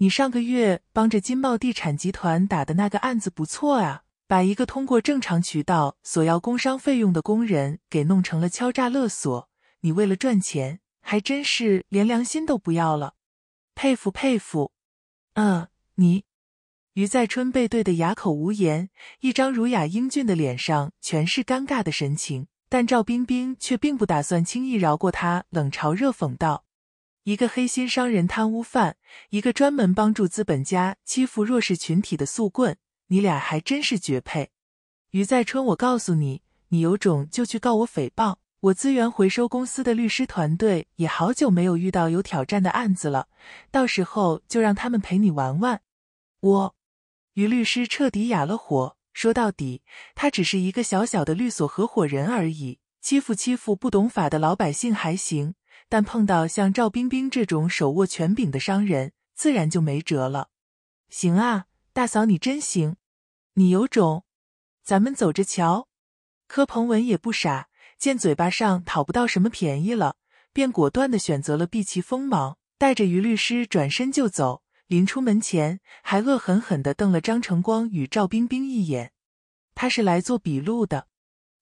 你上个月帮着金茂地产集团打的那个案子不错啊，把一个通过正常渠道索要工伤费用的工人给弄成了敲诈勒索。你为了赚钱，还真是连良心都不要了，佩服佩服。嗯，你，于在春被怼的哑口无言，一张儒雅英俊的脸上全是尴尬的神情，但赵冰冰却并不打算轻易饶过他，冷嘲热讽道。一个黑心商人、贪污犯，一个专门帮助资本家欺负弱势群体的素棍，你俩还真是绝配。于在春，我告诉你，你有种就去告我诽谤。我资源回收公司的律师团队也好久没有遇到有挑战的案子了，到时候就让他们陪你玩玩。我，于律师彻底哑了火。说到底，他只是一个小小的律所合伙人而已，欺负欺负不懂法的老百姓还行。但碰到像赵冰冰这种手握权柄的商人，自然就没辙了。行啊，大嫂你真行，你有种！咱们走着瞧。柯鹏文也不傻，见嘴巴上讨不到什么便宜了，便果断的选择了避其锋芒，带着于律师转身就走。临出门前，还恶狠狠的瞪了张成光与赵冰冰一眼。他是来做笔录的。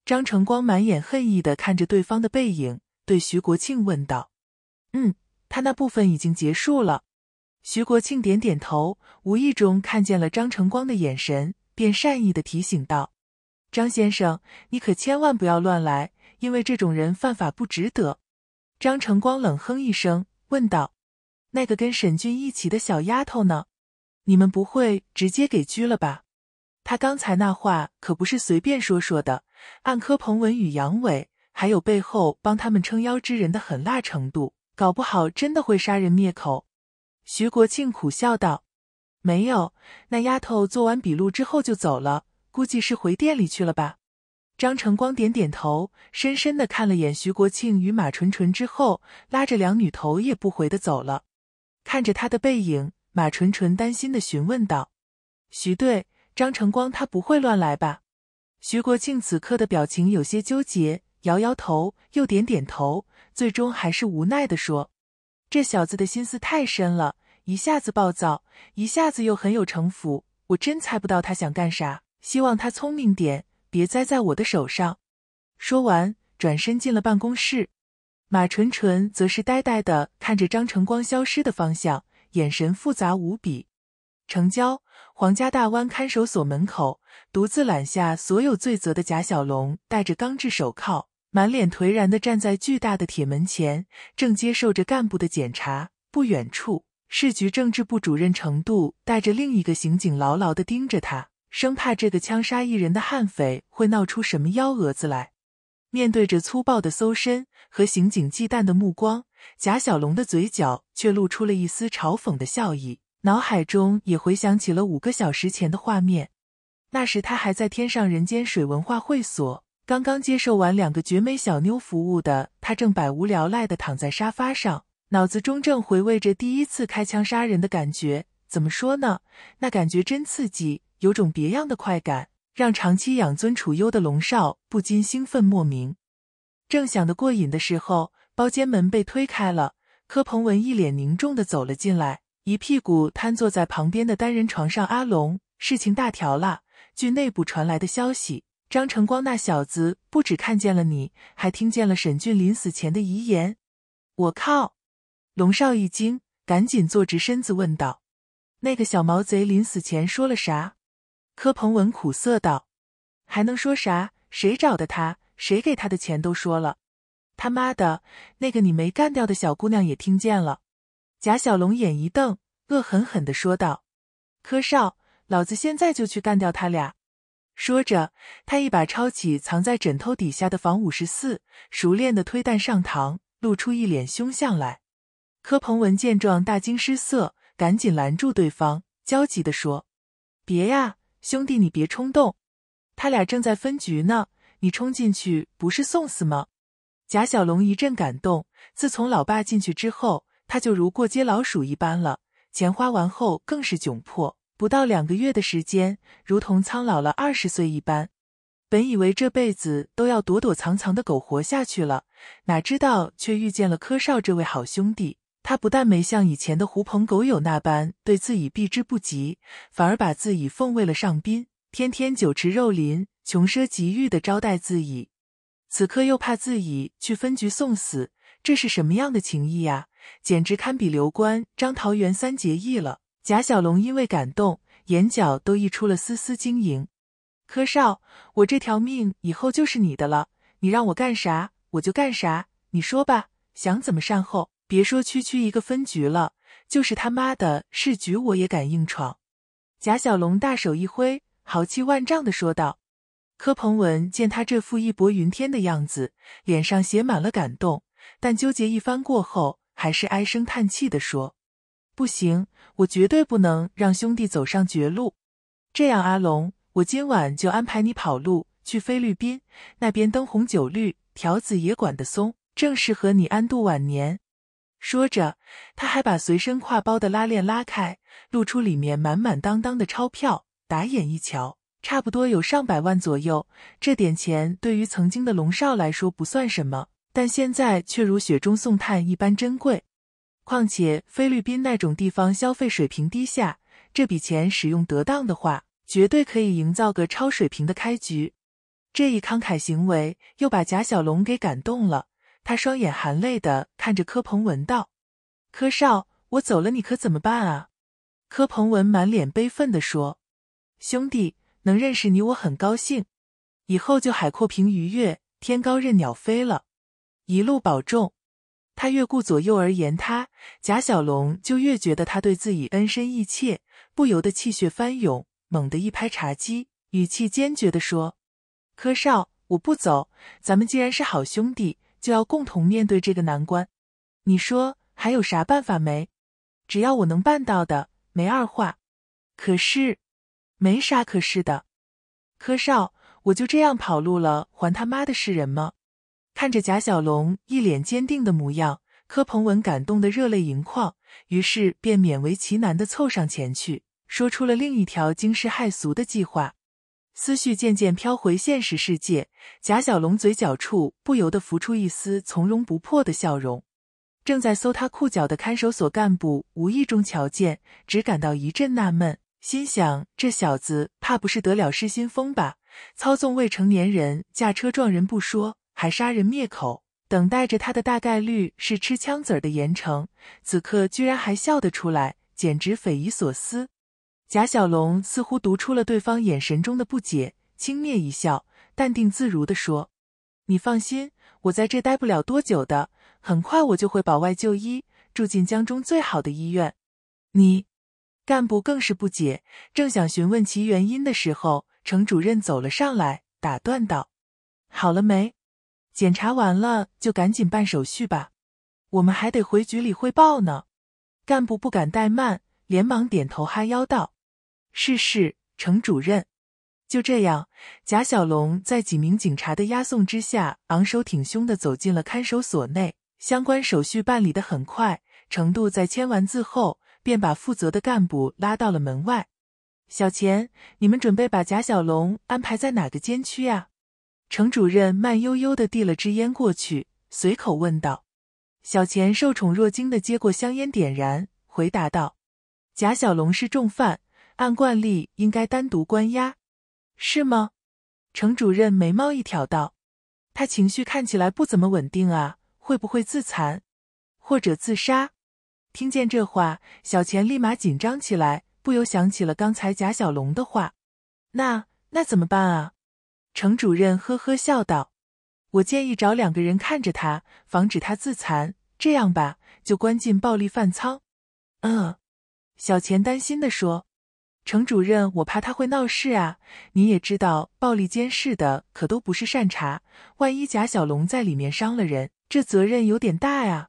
张成光满眼恨意的看着对方的背影。对徐国庆问道：“嗯，他那部分已经结束了。”徐国庆点点头，无意中看见了张成光的眼神，便善意的提醒道：“张先生，你可千万不要乱来，因为这种人犯法不值得。”张成光冷哼一声，问道：“那个跟沈俊一起的小丫头呢？你们不会直接给拘了吧？”他刚才那话可不是随便说说的。按柯鹏文与杨伟。还有背后帮他们撑腰之人的狠辣程度，搞不好真的会杀人灭口。徐国庆苦笑道：“没有，那丫头做完笔录之后就走了，估计是回店里去了吧。”张成光点点头，深深的看了眼徐国庆与马纯纯之后，拉着两女头也不回的走了。看着他的背影，马纯纯担心的询问道：“徐队，张成光他不会乱来吧？”徐国庆此刻的表情有些纠结。摇摇头，又点点头，最终还是无奈地说：“这小子的心思太深了，一下子暴躁，一下子又很有城府，我真猜不到他想干啥。希望他聪明点，别栽在我的手上。”说完，转身进了办公室。马纯纯则是呆呆地看着张晨光消失的方向，眼神复杂无比。城郊皇家大湾看守所门口，独自揽下所有罪责的贾小龙，戴着钢制手铐。满脸颓然的站在巨大的铁门前，正接受着干部的检查。不远处，市局政治部主任程度带着另一个刑警，牢牢的盯着他，生怕这个枪杀一人的悍匪会闹出什么幺蛾子来。面对着粗暴的搜身和刑警忌惮的目光，贾小龙的嘴角却露出了一丝嘲讽的笑意，脑海中也回想起了五个小时前的画面。那时他还在天上人间水文化会所。刚刚接受完两个绝美小妞服务的他，正百无聊赖的躺在沙发上，脑子中正回味着第一次开枪杀人的感觉。怎么说呢？那感觉真刺激，有种别样的快感，让长期养尊处优的龙少不禁兴奋莫名。正想得过瘾的时候，包间门被推开了，柯鹏文一脸凝重的走了进来，一屁股瘫坐在旁边的单人床上。阿龙，事情大条了，据内部传来的消息。张成光那小子不止看见了你，还听见了沈俊临死前的遗言。我靠！龙少一惊，赶紧坐直身子问道：“那个小毛贼临死前说了啥？”柯鹏文苦涩道：“还能说啥？谁找的他？谁给他的钱都说了。他妈的，那个你没干掉的小姑娘也听见了。”贾小龙眼一瞪，恶狠狠的说道：“柯少，老子现在就去干掉他俩。”说着，他一把抄起藏在枕头底下的仿五十四，熟练的推弹上膛，露出一脸凶相来。柯鹏文见状大惊失色，赶紧拦住对方，焦急的说：“别呀，兄弟，你别冲动！他俩正在分局呢，你冲进去不是送死吗？”贾小龙一阵感动，自从老爸进去之后，他就如过街老鼠一般了，钱花完后更是窘迫。不到两个月的时间，如同苍老了二十岁一般。本以为这辈子都要躲躲藏藏的苟活下去了，哪知道却遇见了柯少这位好兄弟。他不但没像以前的狐朋狗友那般对自己避之不及，反而把自己奉为了上宾，天天酒池肉林、穷奢极欲的招待自己。此刻又怕自己去分局送死，这是什么样的情谊呀？简直堪比刘关张桃园三结义了。贾小龙因为感动，眼角都溢出了丝丝晶莹。柯少，我这条命以后就是你的了，你让我干啥我就干啥，你说吧，想怎么善后？别说区区一个分局了，就是他妈的市局我也敢硬闯！贾小龙大手一挥，豪气万丈的说道。柯鹏文见他这副义薄云天的样子，脸上写满了感动，但纠结一番过后，还是唉声叹气的说。不行，我绝对不能让兄弟走上绝路。这样，阿龙，我今晚就安排你跑路去菲律宾，那边灯红酒绿，条子也管得松，正适合你安度晚年。说着，他还把随身挎包的拉链拉开，露出里面满满当当的钞票。打眼一瞧，差不多有上百万左右。这点钱对于曾经的龙少来说不算什么，但现在却如雪中送炭一般珍贵。况且菲律宾那种地方消费水平低下，这笔钱使用得当的话，绝对可以营造个超水平的开局。这一慷慨行为又把贾小龙给感动了，他双眼含泪的看着柯鹏文道：“柯少，我走了，你可怎么办啊？”柯鹏文满脸悲愤的说：“兄弟，能认识你我很高兴，以后就海阔凭鱼跃，天高任鸟飞了，一路保重。”他越顾左右而言他，贾小龙就越觉得他对自己恩深义切，不由得气血翻涌，猛地一拍茶几，语气坚决地说：“柯少，我不走。咱们既然是好兄弟，就要共同面对这个难关。你说还有啥办法没？只要我能办到的，没二话。可是，没啥可是的。柯少，我就这样跑路了，还他妈的是人吗？”看着贾小龙一脸坚定的模样，柯鹏文感动得热泪盈眶，于是便勉为其难地凑上前去，说出了另一条惊世骇俗的计划。思绪渐渐飘回现实世界，贾小龙嘴角处不由得浮出一丝从容不迫的笑容。正在搜他裤脚的看守所干部无意中瞧见，只感到一阵纳闷，心想：这小子怕不是得了失心疯吧？操纵未成年人驾车撞人不说。还杀人灭口，等待着他的大概率是吃枪子儿的严惩。此刻居然还笑得出来，简直匪夷所思。贾小龙似乎读出了对方眼神中的不解，轻蔑一笑，淡定自如地说：“你放心，我在这待不了多久的，很快我就会保外就医，住进江中最好的医院。”你干部更是不解，正想询问其原因的时候，程主任走了上来，打断道：“好了没？”检查完了就赶紧办手续吧，我们还得回局里汇报呢。干部不敢怠慢，连忙点头哈腰道：“是是，程主任。”就这样，贾小龙在几名警察的押送之下，昂首挺胸的走进了看守所内。相关手续办理的很快，程度在签完字后，便把负责的干部拉到了门外。小钱，你们准备把贾小龙安排在哪个监区呀？程主任慢悠悠的递了支烟过去，随口问道：“小钱，受宠若惊的接过香烟，点燃，回答道：‘贾小龙是重犯，按惯例应该单独关押，是吗？’”程主任眉毛一挑道：“他情绪看起来不怎么稳定啊，会不会自残或者自杀？”听见这话，小钱立马紧张起来，不由想起了刚才贾小龙的话：“那那怎么办啊？”程主任呵呵笑道：“我建议找两个人看着他，防止他自残。这样吧，就关进暴力犯仓。”嗯，小钱担心地说：“程主任，我怕他会闹事啊！你也知道，暴力监视的可都不是善茬。万一贾小龙在里面伤了人，这责任有点大啊！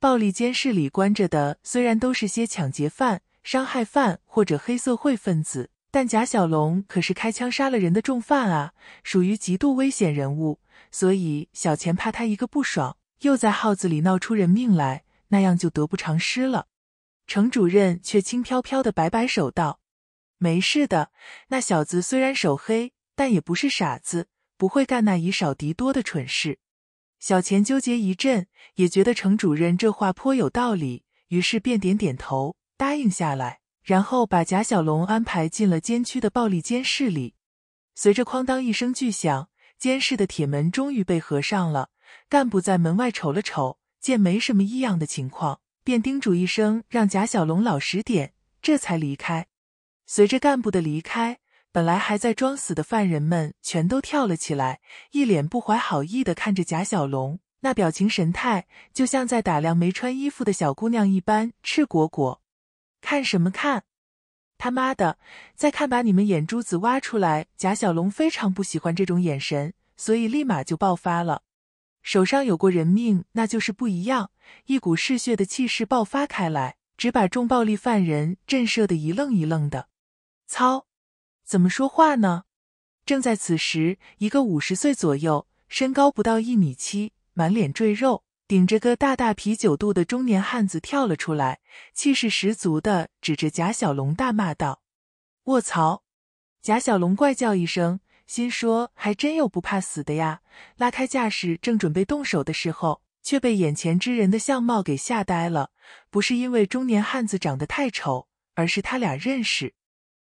暴力监视里关着的，虽然都是些抢劫犯、伤害犯或者黑社会分子。”但贾小龙可是开枪杀了人的重犯啊，属于极度危险人物，所以小钱怕他一个不爽，又在号子里闹出人命来，那样就得不偿失了。程主任却轻飘飘的摆摆手道：“没事的，那小子虽然手黑，但也不是傻子，不会干那以少敌多的蠢事。”小钱纠结一阵，也觉得程主任这话颇有道理，于是便点点头答应下来。然后把贾小龙安排进了监区的暴力监视里。随着“哐当”一声巨响，监室的铁门终于被合上了。干部在门外瞅了瞅，见没什么异样的情况，便叮嘱一声让贾小龙老实点，这才离开。随着干部的离开，本来还在装死的犯人们全都跳了起来，一脸不怀好意的看着贾小龙，那表情神态就像在打量没穿衣服的小姑娘一般赤果果。看什么看！他妈的，再看把你们眼珠子挖出来！贾小龙非常不喜欢这种眼神，所以立马就爆发了。手上有过人命，那就是不一样。一股嗜血的气势爆发开来，只把重暴力犯人震慑的一愣一愣的。操！怎么说话呢？正在此时，一个五十岁左右、身高不到一米七、满脸赘肉。顶着个大大啤酒肚的中年汉子跳了出来，气势十足的指着贾小龙大骂道：“卧槽！”贾小龙怪叫一声，心说：“还真有不怕死的呀！”拉开架势，正准备动手的时候，却被眼前之人的相貌给吓呆了。不是因为中年汉子长得太丑，而是他俩认识。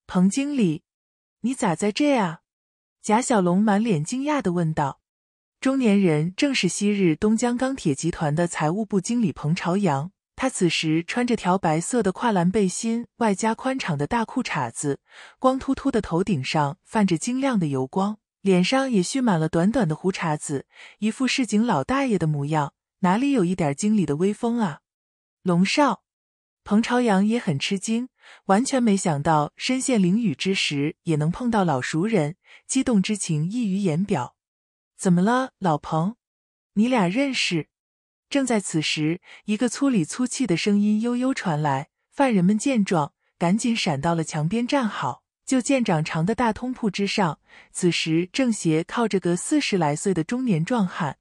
彭经理，你咋在这啊？”贾小龙满脸惊讶的问道。中年人正是昔日东江钢铁集团的财务部经理彭朝阳。他此时穿着条白色的跨栏背心，外加宽敞的大裤衩子，光秃秃的头顶上泛着晶亮的油光，脸上也蓄满了短短的胡茬子，一副市井老大爷的模样，哪里有一点经理的威风啊！龙少，彭朝阳也很吃惊，完全没想到身陷囹圄之时也能碰到老熟人，激动之情溢于言表。怎么了，老彭？你俩认识？正在此时，一个粗里粗气的声音悠悠传来。犯人们见状，赶紧闪到了墙边站好。就见长长的大通铺之上，此时正斜靠着个四十来岁的中年壮汉。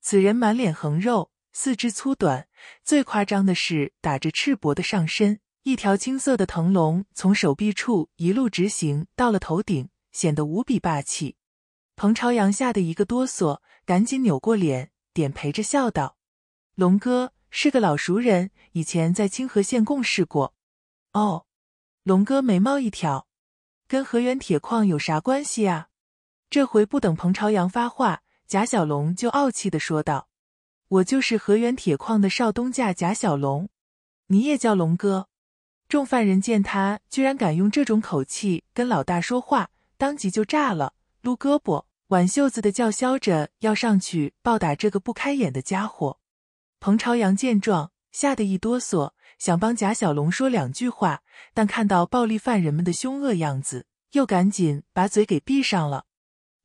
此人满脸横肉，四肢粗短，最夸张的是打着赤膊的上身，一条青色的腾龙从手臂处一路直行到了头顶，显得无比霸气。彭朝阳吓得一个哆嗦，赶紧扭过脸，点陪着笑道：“龙哥是个老熟人，以前在清河县共事过。”哦，龙哥眉毛一挑，“跟河源铁矿有啥关系啊？”这回不等彭朝阳发话，贾小龙就傲气的说道：“我就是河源铁矿的少东家贾小龙，你也叫龙哥。”众犯人见他居然敢用这种口气跟老大说话，当即就炸了。撸胳膊挽袖子的叫嚣着要上去暴打这个不开眼的家伙。彭朝阳见状吓得一哆嗦，想帮贾小龙说两句话，但看到暴力犯人们的凶恶样子，又赶紧把嘴给闭上了。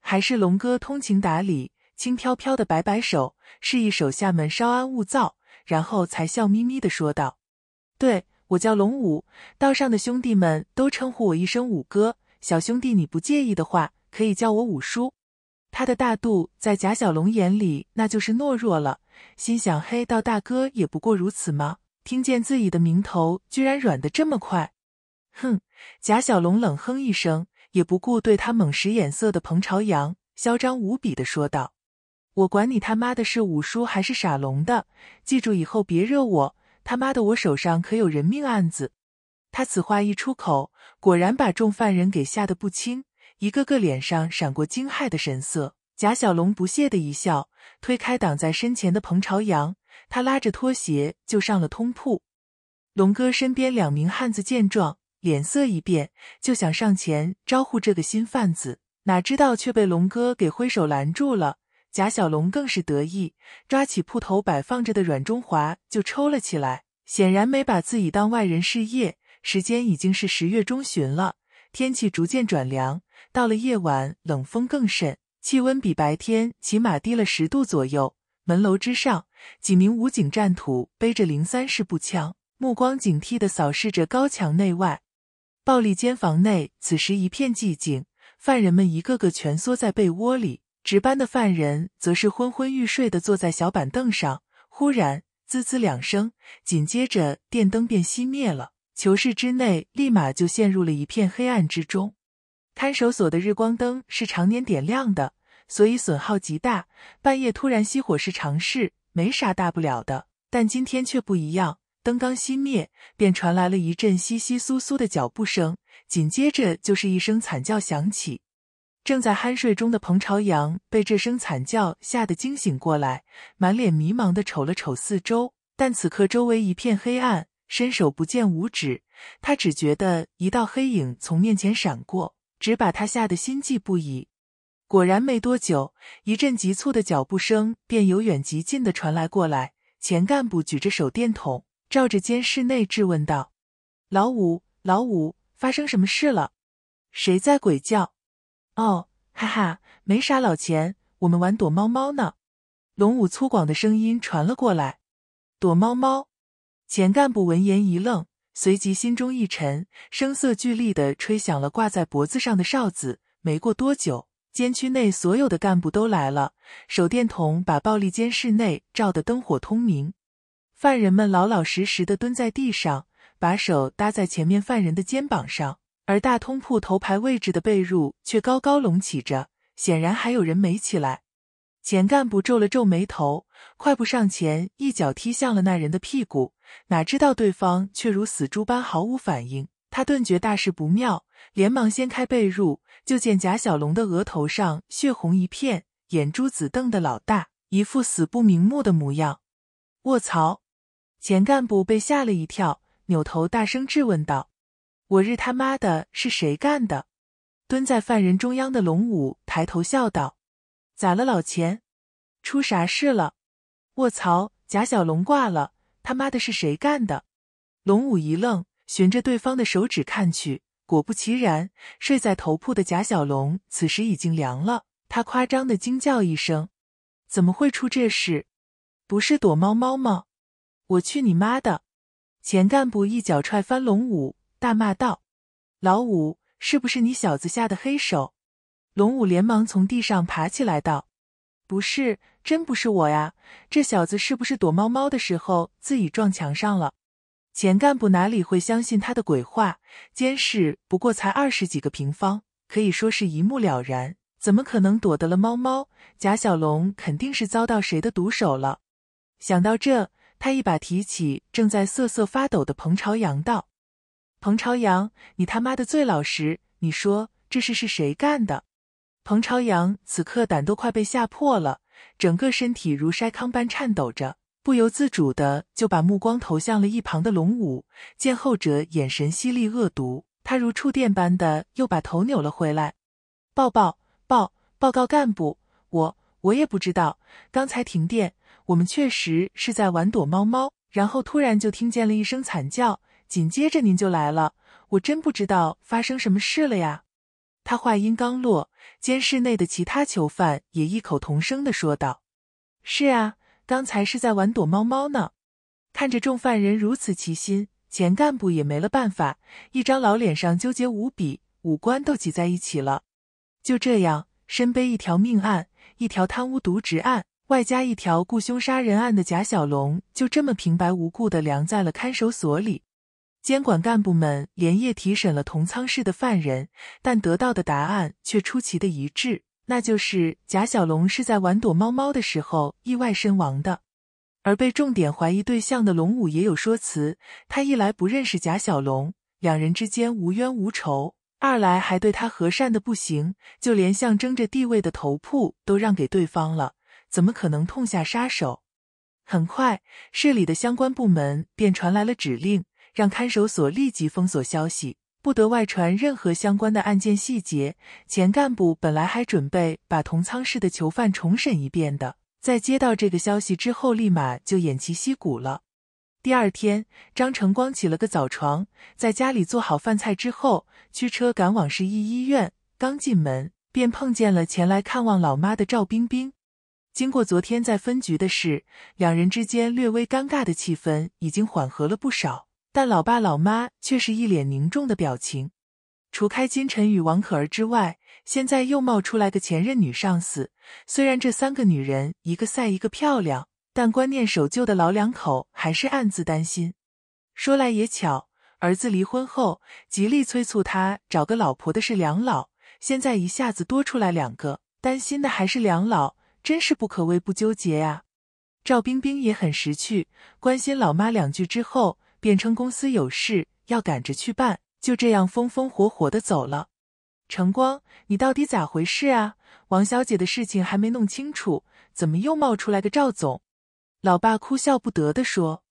还是龙哥通情达理，轻飘飘的摆摆手，示意手下们稍安勿躁，然后才笑眯眯的说道：“对我叫龙五，道上的兄弟们都称呼我一声五哥。小兄弟你不介意的话。”可以叫我五叔，他的大度在贾小龙眼里那就是懦弱了。心想：黑道大哥也不过如此嘛。听见自己的名头居然软的这么快，哼！贾小龙冷哼一声，也不顾对他猛使眼色的彭朝阳，嚣张无比的说道：“我管你他妈的是五叔还是傻龙的，记住以后别惹我，他妈的我手上可有人命案子。”他此话一出口，果然把众犯人给吓得不轻。一个个脸上闪过惊骇的神色，贾小龙不屑的一笑，推开挡在身前的彭朝阳，他拉着拖鞋就上了通铺。龙哥身边两名汉子见状，脸色一变，就想上前招呼这个新贩子，哪知道却被龙哥给挥手拦住了。贾小龙更是得意，抓起铺头摆放着的软中华就抽了起来，显然没把自己当外人。事业时间已经是十月中旬了，天气逐渐转凉。到了夜晚，冷风更甚，气温比白天起码低了十度左右。门楼之上，几名武警战土背着零三式步枪，目光警惕地扫视着高墙内外。暴力间房内此时一片寂静，犯人们一个个蜷缩在被窝里，值班的犯人则是昏昏欲睡地坐在小板凳上。忽然，滋滋两声，紧接着电灯便熄灭了，囚室之内立马就陷入了一片黑暗之中。看守所的日光灯是常年点亮的，所以损耗极大。半夜突然熄火是常事，没啥大不了的。但今天却不一样，灯刚熄灭，便传来了一阵窸窸窣窣的脚步声，紧接着就是一声惨叫响起。正在酣睡中的彭朝阳被这声惨叫吓得惊醒过来，满脸迷茫地瞅了瞅四周，但此刻周围一片黑暗，伸手不见五指。他只觉得一道黑影从面前闪过。只把他吓得心悸不已。果然没多久，一阵急促的脚步声便由远及近的传来过来。钱干部举着手电筒，照着监室内质问道：“老五，老五，发生什么事了？谁在鬼叫？”“哦，哈哈，没啥，老钱，我们玩躲猫猫呢。”龙五粗犷的声音传了过来。“躲猫猫？”钱干部闻言一愣。随即心中一沉，声色俱厉地吹响了挂在脖子上的哨子。没过多久，监区内所有的干部都来了，手电筒把暴力监室内照得灯火通明。犯人们老老实实地蹲在地上，把手搭在前面犯人的肩膀上，而大通铺头牌位置的被褥却高高隆起着，显然还有人没起来。前干部皱了皱眉头。快步上前，一脚踢向了那人的屁股，哪知道对方却如死猪般毫无反应。他顿觉大事不妙，连忙掀开被褥，就见贾小龙的额头上血红一片，眼珠子瞪得老大，一副死不瞑目的模样。卧槽！前干部被吓了一跳，扭头大声质问道：“我日他妈的，是谁干的？”蹲在犯人中央的龙五抬头笑道：“咋了，老钱？出啥事了？”卧槽！贾小龙挂了，他妈的是谁干的？龙武一愣，循着对方的手指看去，果不其然，睡在头铺的贾小龙此时已经凉了。他夸张的惊叫一声：“怎么会出这事？不是躲猫猫吗？”我去你妈的！前干部一脚踹翻龙武，大骂道：“老五，是不是你小子下的黑手？”龙武连忙从地上爬起来道：“不是。”真不是我呀！这小子是不是躲猫猫的时候自己撞墙上了？前干部哪里会相信他的鬼话？监视不过才二十几个平方，可以说是一目了然，怎么可能躲得了猫猫？贾小龙肯定是遭到谁的毒手了！想到这，他一把提起正在瑟瑟发抖的彭朝阳，道：“彭朝阳，你他妈的最老实，你说这事是谁干的？”彭朝阳此刻胆都快被吓破了。整个身体如筛糠般颤抖着，不由自主的就把目光投向了一旁的龙武。见后者眼神犀利恶毒，他如触电般的又把头扭了回来。报报报！报告干部，我我也不知道，刚才停电，我们确实是在玩躲猫猫，然后突然就听见了一声惨叫，紧接着您就来了，我真不知道发生什么事了呀。他话音刚落，监室内的其他囚犯也异口同声的说道：“是啊，刚才是在玩躲猫猫呢。”看着众犯人如此齐心，前干部也没了办法，一张老脸上纠结无比，五官都挤在一起了。就这样，身背一条命案、一条贪污渎职案，外加一条雇凶杀人案的贾小龙，就这么平白无故的凉在了看守所里。监管干部们连夜提审了同仓市的犯人，但得到的答案却出奇的一致，那就是贾小龙是在玩躲猫猫的时候意外身亡的。而被重点怀疑对象的龙武也有说辞，他一来不认识贾小龙，两人之间无冤无仇；二来还对他和善的不行，就连象征着地位的头铺都让给对方了，怎么可能痛下杀手？很快，市里的相关部门便传来了指令。让看守所立即封锁消息，不得外传任何相关的案件细节。前干部本来还准备把同仓室的囚犯重审一遍的，在接到这个消息之后，立马就偃旗息鼓了。第二天，张成光起了个早床，在家里做好饭菜之后，驱车赶往市一医院。刚进门，便碰见了前来看望老妈的赵冰冰。经过昨天在分局的事，两人之间略微尴尬的气氛已经缓和了不少。但老爸老妈却是一脸凝重的表情。除开金晨与王可儿之外，现在又冒出来个前任女上司。虽然这三个女人一个赛一个漂亮，但观念守旧的老两口还是暗自担心。说来也巧，儿子离婚后极力催促他找个老婆的是梁老，现在一下子多出来两个，担心的还是梁老，真是不可谓不纠结啊。赵冰冰也很识趣，关心老妈两句之后。便称公司有事要赶着去办，就这样风风火火的走了。成光，你到底咋回事啊？王小姐的事情还没弄清楚，怎么又冒出来个赵总？老爸哭笑不得的说。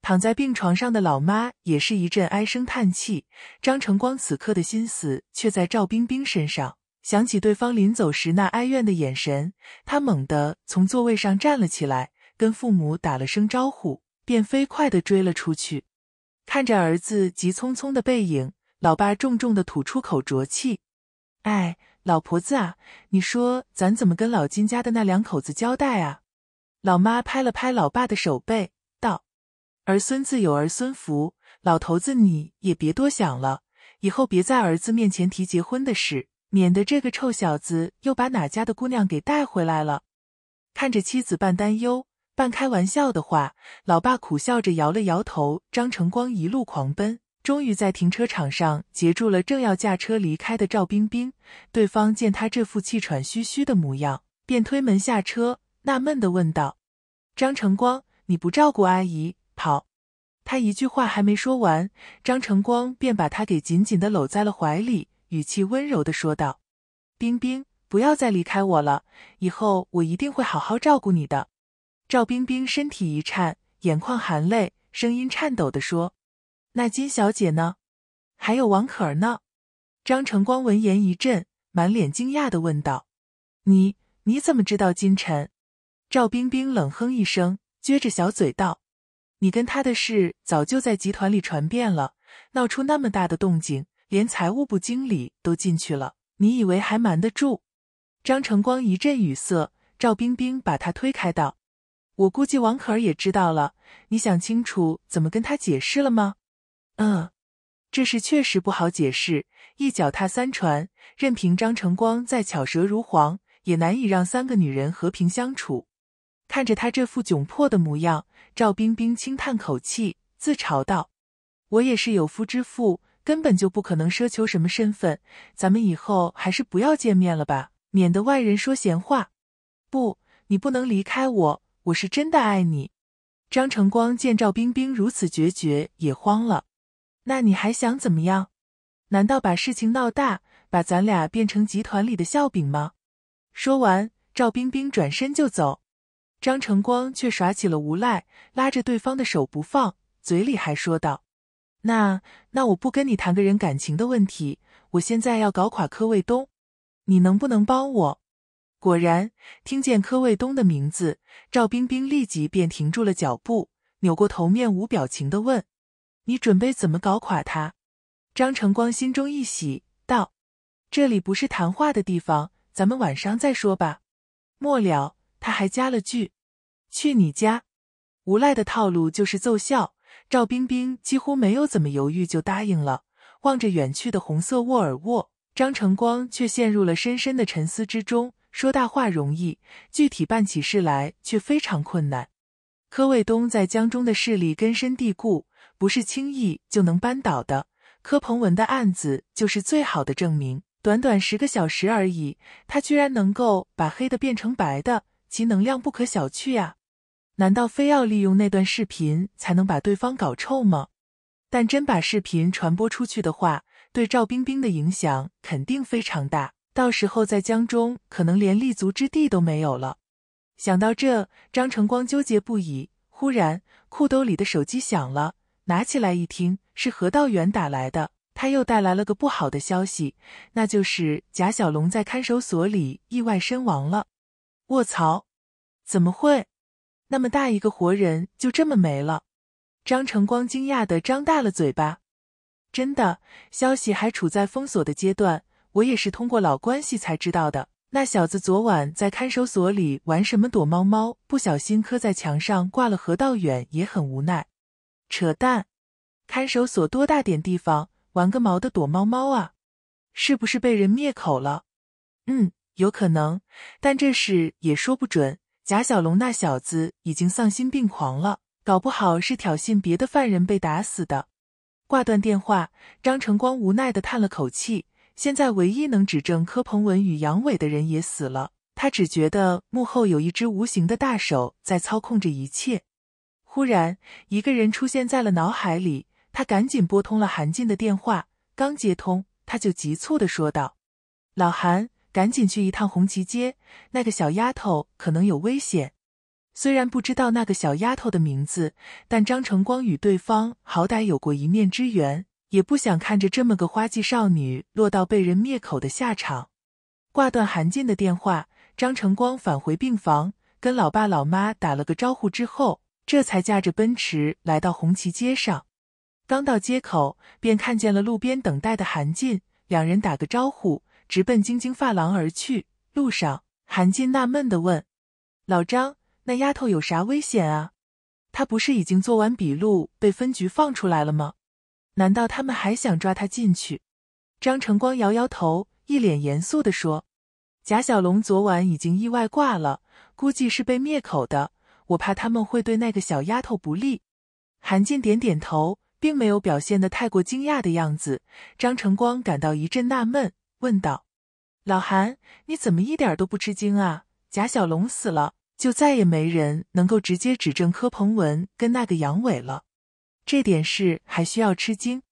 躺在病床上的老妈也是一阵唉声叹气。张成光此刻的心思却在赵冰冰身上，想起对方临走时那哀怨的眼神，他猛地从座位上站了起来，跟父母打了声招呼。便飞快的追了出去，看着儿子急匆匆的背影，老爸重重的吐出口浊气。哎，老婆子啊，你说咱怎么跟老金家的那两口子交代啊？老妈拍了拍老爸的手背，道：“儿孙自有儿孙福，老头子你也别多想了。以后别在儿子面前提结婚的事，免得这个臭小子又把哪家的姑娘给带回来了。”看着妻子半担忧。半开玩笑的话，老爸苦笑着摇了摇头。张成光一路狂奔，终于在停车场上截住了正要驾车离开的赵冰冰。对方见他这副气喘吁吁的模样，便推门下车，纳闷的问道：“张成光，你不照顾阿姨跑？”他一句话还没说完，张成光便把他给紧紧的搂在了怀里，语气温柔的说道：“冰冰，不要再离开我了，以后我一定会好好照顾你的。”赵冰冰身体一颤，眼眶含泪，声音颤抖的说：“那金小姐呢？还有王可儿呢？”张成光闻言一震，满脸惊讶的问道：“你你怎么知道金晨？”赵冰冰冷哼一声，撅着小嘴道：“你跟他的事早就在集团里传遍了，闹出那么大的动静，连财务部经理都进去了，你以为还瞒得住？”张成光一阵语塞，赵冰冰把他推开道。我估计王可儿也知道了。你想清楚怎么跟他解释了吗？嗯，这事确实不好解释，一脚踏三船，任凭张成光再巧舌如簧，也难以让三个女人和平相处。看着他这副窘迫的模样，赵冰冰轻叹口气，自嘲道：“我也是有夫之妇，根本就不可能奢求什么身份。咱们以后还是不要见面了吧，免得外人说闲话。”不，你不能离开我。我是真的爱你，张成光见赵冰冰如此决绝，也慌了。那你还想怎么样？难道把事情闹大，把咱俩变成集团里的笑柄吗？说完，赵冰冰转身就走。张成光却耍起了无赖，拉着对方的手不放，嘴里还说道：“那那我不跟你谈个人感情的问题，我现在要搞垮柯卫东，你能不能帮我？”果然，听见柯卫东的名字，赵冰冰立即便停住了脚步，扭过头，面无表情的问：“你准备怎么搞垮他？”张成光心中一喜，道：“这里不是谈话的地方，咱们晚上再说吧。”末了，他还加了句：“去你家。”无赖的套路就是奏效，赵冰冰几乎没有怎么犹豫就答应了。望着远去的红色沃尔沃，张成光却陷入了深深的沉思之中。说大话容易，具体办起事来却非常困难。柯卫东在江中的势力根深蒂固，不是轻易就能扳倒的。柯鹏文的案子就是最好的证明。短短十个小时而已，他居然能够把黑的变成白的，其能量不可小觑呀！难道非要利用那段视频才能把对方搞臭吗？但真把视频传播出去的话，对赵冰冰的影响肯定非常大。到时候在江中可能连立足之地都没有了。想到这，张成光纠结不已。忽然，裤兜里的手机响了，拿起来一听，是何道远打来的。他又带来了个不好的消息，那就是贾小龙在看守所里意外身亡了。卧槽！怎么会？那么大一个活人就这么没了？张成光惊讶的张大了嘴巴。真的，消息还处在封锁的阶段。我也是通过老关系才知道的。那小子昨晚在看守所里玩什么躲猫猫，不小心磕在墙上挂了。何道远也很无奈。扯淡！看守所多大点地方，玩个毛的躲猫猫啊！是不是被人灭口了？嗯，有可能，但这事也说不准。贾小龙那小子已经丧心病狂了，搞不好是挑衅别的犯人被打死的。挂断电话，张成光无奈的叹了口气。现在唯一能指证柯鹏文与杨伟的人也死了，他只觉得幕后有一只无形的大手在操控着一切。忽然，一个人出现在了脑海里，他赶紧拨通了韩进的电话，刚接通，他就急促的说道：“老韩，赶紧去一趟红旗街，那个小丫头可能有危险。”虽然不知道那个小丫头的名字，但张成光与对方好歹有过一面之缘。也不想看着这么个花季少女落到被人灭口的下场。挂断韩进的电话，张成光返回病房，跟老爸老妈打了个招呼之后，这才驾着奔驰来到红旗街上。刚到街口，便看见了路边等待的韩进，两人打个招呼，直奔晶晶发廊而去。路上，韩进纳闷的问：“老张，那丫头有啥危险啊？她不是已经做完笔录，被分局放出来了吗？”难道他们还想抓他进去？张成光摇摇头，一脸严肃的说：“贾小龙昨晚已经意外挂了，估计是被灭口的。我怕他们会对那个小丫头不利。”韩进点点头，并没有表现的太过惊讶的样子。张成光感到一阵纳闷，问道：“老韩，你怎么一点都不吃惊啊？贾小龙死了，就再也没人能够直接指证柯鹏文跟那个杨伟了。”这点事还需要吃惊？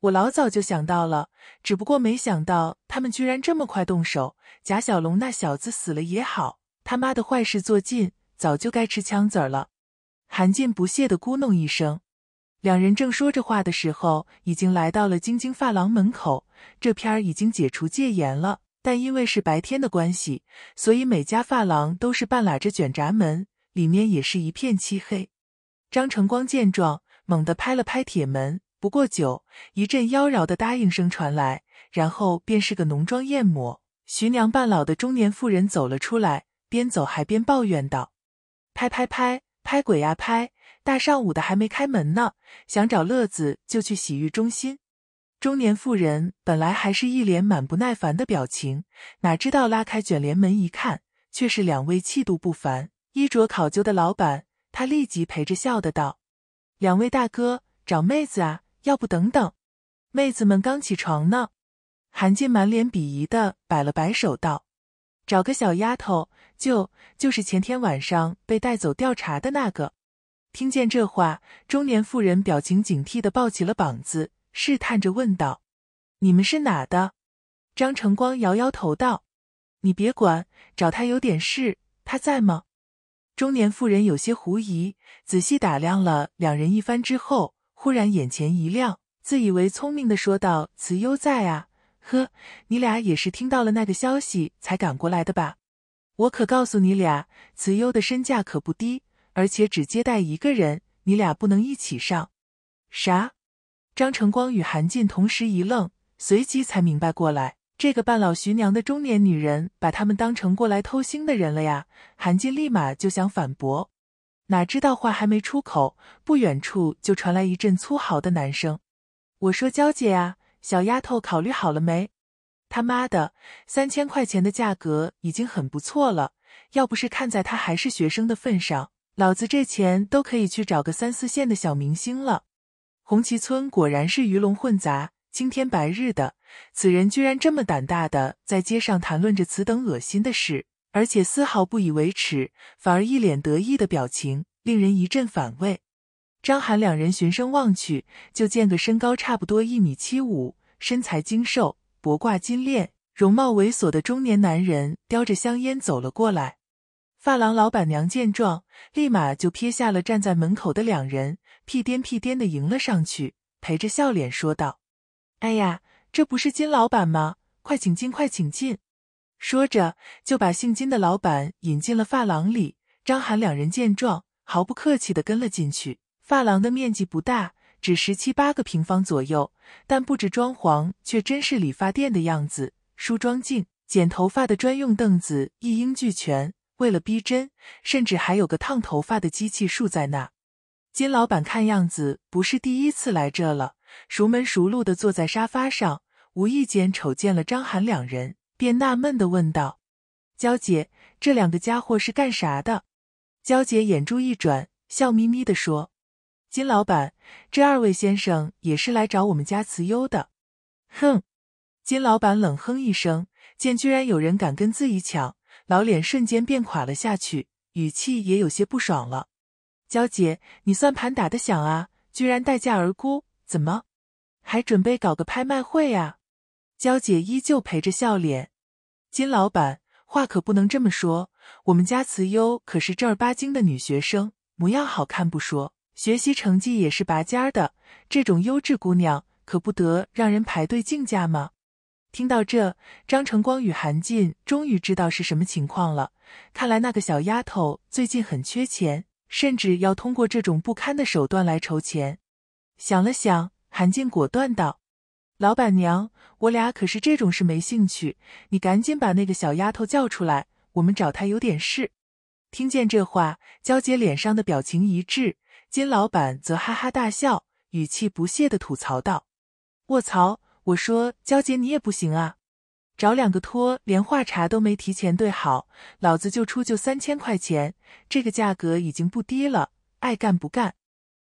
我老早就想到了，只不过没想到他们居然这么快动手。贾小龙那小子死了也好，他妈的坏事做尽，早就该吃枪子儿了。韩进不屑的咕哝一声。两人正说着话的时候，已经来到了晶晶发廊门口。这片儿已经解除戒严了，但因为是白天的关系，所以每家发廊都是半拉着卷闸门，里面也是一片漆黑。张成光见状。猛地拍了拍铁门，不过久，一阵妖娆的答应声传来，然后便是个浓妆艳抹、徐娘半老的中年妇人走了出来，边走还边抱怨道：“拍拍拍拍鬼啊拍！大上午的还没开门呢，想找乐子就去洗浴中心。”中年妇人本来还是一脸满不耐烦的表情，哪知道拉开卷帘门一看，却是两位气度不凡、衣着考究的老板，他立即陪着笑的道。两位大哥找妹子啊？要不等等，妹子们刚起床呢。韩进满脸鄙夷的摆了摆手，道：“找个小丫头，就就是前天晚上被带走调查的那个。”听见这话，中年妇人表情警惕的抱起了膀子，试探着问道：“你们是哪的？”张成光摇摇头道：“你别管，找她有点事，她在吗？”中年妇人有些狐疑，仔细打量了两人一番之后，忽然眼前一亮，自以为聪明的说道：“慈优在啊，呵，你俩也是听到了那个消息才赶过来的吧？我可告诉你俩，慈优的身价可不低，而且只接待一个人，你俩不能一起上。”啥？张成光与韩进同时一愣，随即才明白过来。这个半老徐娘的中年女人把他们当成过来偷腥的人了呀！韩金立马就想反驳，哪知道话还没出口，不远处就传来一阵粗豪的男声：“我说娇姐啊，小丫头考虑好了没？他妈的，三千块钱的价格已经很不错了，要不是看在她还是学生的份上，老子这钱都可以去找个三四线的小明星了。”红旗村果然是鱼龙混杂。青天白日的，此人居然这么胆大的在街上谈论着此等恶心的事，而且丝毫不以为耻，反而一脸得意的表情，令人一阵反胃。张涵两人循声望去，就见个身高差不多一米七五、身材精瘦、脖挂金链、容貌猥琐的中年男人叼着香烟走了过来。发廊老板娘见状，立马就撇下了站在门口的两人，屁颠屁颠的迎了上去，陪着笑脸说道。哎呀，这不是金老板吗？快请进，快请进！说着就把姓金的老板引进了发廊里。张涵两人见状，毫不客气地跟了进去。发廊的面积不大，只十七八个平方左右，但布置装潢却真是理发店的样子，梳妆镜、剪头发的专用凳子一应俱全。为了逼真，甚至还有个烫头发的机器竖在那。金老板看样子不是第一次来这了，熟门熟路的坐在沙发上，无意间瞅见了张涵两人，便纳闷的问道：“娇姐，这两个家伙是干啥的？”娇姐眼珠一转，笑眯眯的说：“金老板，这二位先生也是来找我们家慈优的。”哼，金老板冷哼一声，见居然有人敢跟自己抢，老脸瞬间便垮了下去，语气也有些不爽了。娇姐，你算盘打得响啊！居然待价而沽，怎么，还准备搞个拍卖会啊？娇姐依旧陪着笑脸。金老板，话可不能这么说，我们家慈优可是正儿八经的女学生，模样好看不说，学习成绩也是拔尖的。这种优质姑娘，可不得让人排队竞价吗？听到这，张成光与韩进终于知道是什么情况了。看来那个小丫头最近很缺钱。甚至要通过这种不堪的手段来筹钱。想了想，韩静果断道：“老板娘，我俩可是这种事没兴趣，你赶紧把那个小丫头叫出来，我们找她有点事。”听见这话，娇姐脸上的表情一滞，金老板则哈哈大笑，语气不屑的吐槽道：“卧槽，我说娇姐你也不行啊！”找两个托，连话茬都没提前对好，老子就出就三千块钱，这个价格已经不低了，爱干不干。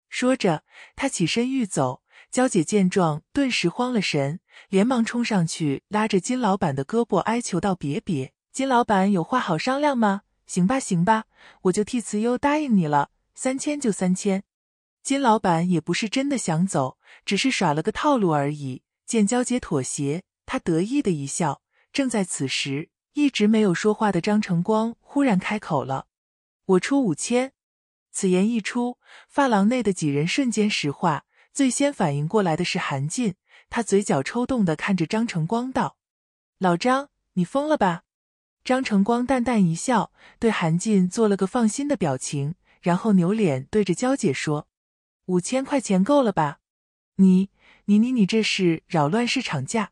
说着，他起身欲走。娇姐见状，顿时慌了神，连忙冲上去拉着金老板的胳膊哀求道：“别别，金老板有话好商量吗？行吧行吧，我就替慈优答应你了，三千就三千。”金老板也不是真的想走，只是耍了个套路而已。见娇姐妥协。他得意的一笑，正在此时，一直没有说话的张成光忽然开口了：“我出五千。”此言一出，发廊内的几人瞬间石化。最先反应过来的是韩进，他嘴角抽动的看着张成光道：“老张，你疯了吧？”张成光淡淡一笑，对韩进做了个放心的表情，然后扭脸对着娇姐说：“五千块钱够了吧？”“你你你你这是扰乱市场价！”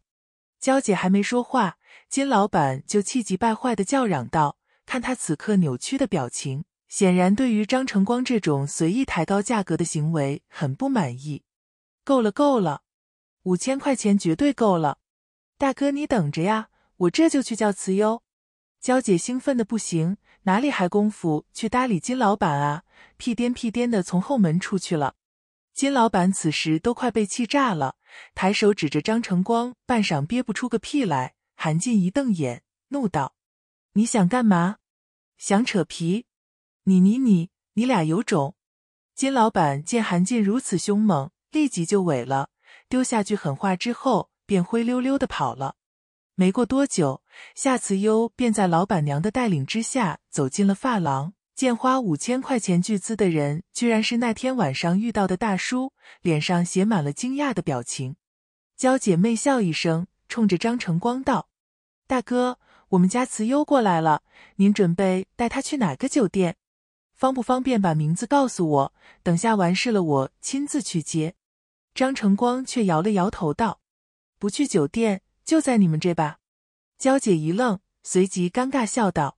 娇姐还没说话，金老板就气急败坏的叫嚷道：“看他此刻扭曲的表情，显然对于张成光这种随意抬高价格的行为很不满意。”“够了，够了，五千块钱绝对够了，大哥你等着呀，我这就去叫慈优。”娇姐兴奋的不行，哪里还功夫去搭理金老板啊？屁颠屁颠的从后门出去了。金老板此时都快被气炸了。抬手指着张成光，半晌憋不出个屁来。韩进一瞪眼，怒道：“你想干嘛？想扯皮？你你你，你俩有种！”金老板见韩进如此凶猛，立即就萎了，丢下句狠话之后，便灰溜溜的跑了。没过多久，夏慈优便在老板娘的带领之下，走进了发廊。见花五千块钱巨资的人，居然是那天晚上遇到的大叔，脸上写满了惊讶的表情。娇姐媚笑一声，冲着张成光道：“大哥，我们家慈优过来了，您准备带他去哪个酒店？方不方便把名字告诉我？等下完事了，我亲自去接。”张成光却摇了摇头道：“不去酒店，就在你们这吧。”娇姐一愣，随即尴尬笑道：“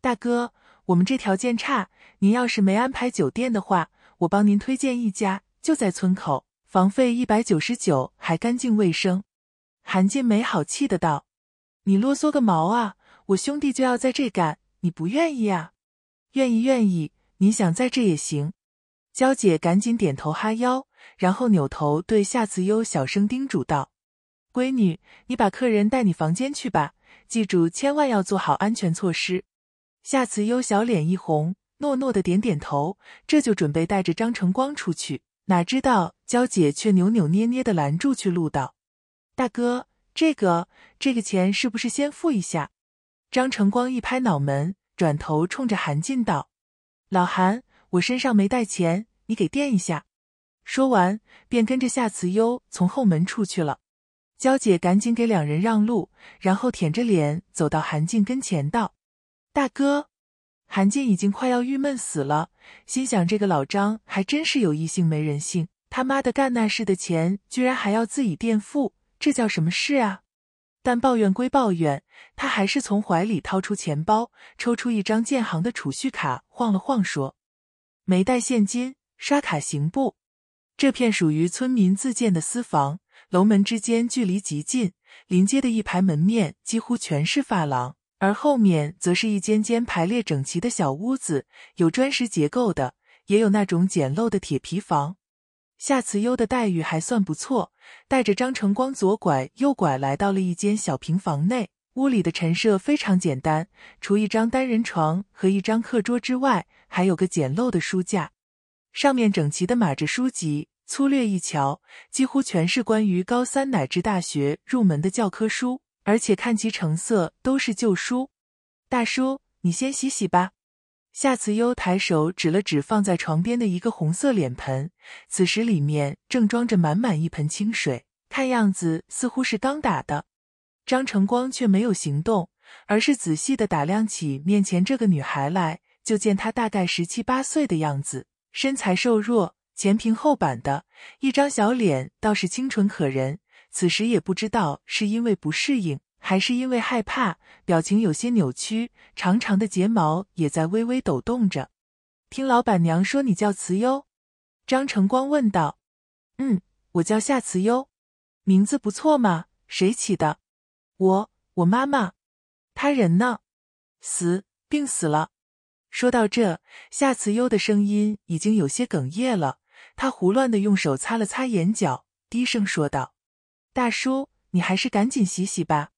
大哥。”我们这条件差，您要是没安排酒店的话，我帮您推荐一家，就在村口，房费一百九十九，还干净卫生。韩进没好气的道：“你啰嗦个毛啊！我兄弟就要在这干，你不愿意啊？”“愿意愿意，你想在这也行。”娇姐赶紧点头哈腰，然后扭头对夏慈优小声叮嘱道：“闺女，你把客人带你房间去吧，记住千万要做好安全措施。”夏慈优小脸一红，诺诺的点点头，这就准备带着张成光出去。哪知道娇姐却扭扭捏捏的拦住去路，道：“大哥，这个这个钱是不是先付一下？”张成光一拍脑门，转头冲着韩进道：“老韩，我身上没带钱，你给垫一下。”说完，便跟着夏慈优从后门出去了。娇姐赶紧给两人让路，然后腆着脸走到韩进跟前，道：大哥，韩进已经快要郁闷死了，心想这个老张还真是有异性没人性，他妈的干那事的钱居然还要自己垫付，这叫什么事啊？但抱怨归抱怨，他还是从怀里掏出钱包，抽出一张建行的储蓄卡，晃了晃，说：“没带现金，刷卡行不？”这片属于村民自建的私房，楼门之间距离极近，临街的一排门面几乎全是发廊。而后面则是一间间排列整齐的小屋子，有砖石结构的，也有那种简陋的铁皮房。夏慈优的待遇还算不错，带着张成光左拐右拐，来到了一间小平房内。屋里的陈设非常简单，除一张单人床和一张课桌之外，还有个简陋的书架，上面整齐的码着书籍。粗略一瞧，几乎全是关于高三乃至大学入门的教科书。而且看其成色都是旧书，大叔，你先洗洗吧。夏慈优抬手指了指放在床边的一个红色脸盆，此时里面正装着满满一盆清水，看样子似乎是刚打的。张成光却没有行动，而是仔细的打量起面前这个女孩来，就见她大概十七八岁的样子，身材瘦弱，前平后板的，一张小脸倒是清纯可人。此时也不知道是因为不适应，还是因为害怕，表情有些扭曲，长长的睫毛也在微微抖动着。听老板娘说，你叫慈优？张成光问道。嗯，我叫夏慈优，名字不错嘛？谁起的？我，我妈妈。她人呢？死，病死了。说到这，夏慈优的声音已经有些哽咽了，他胡乱的用手擦了擦眼角，低声说道。大叔，你还是赶紧洗洗吧。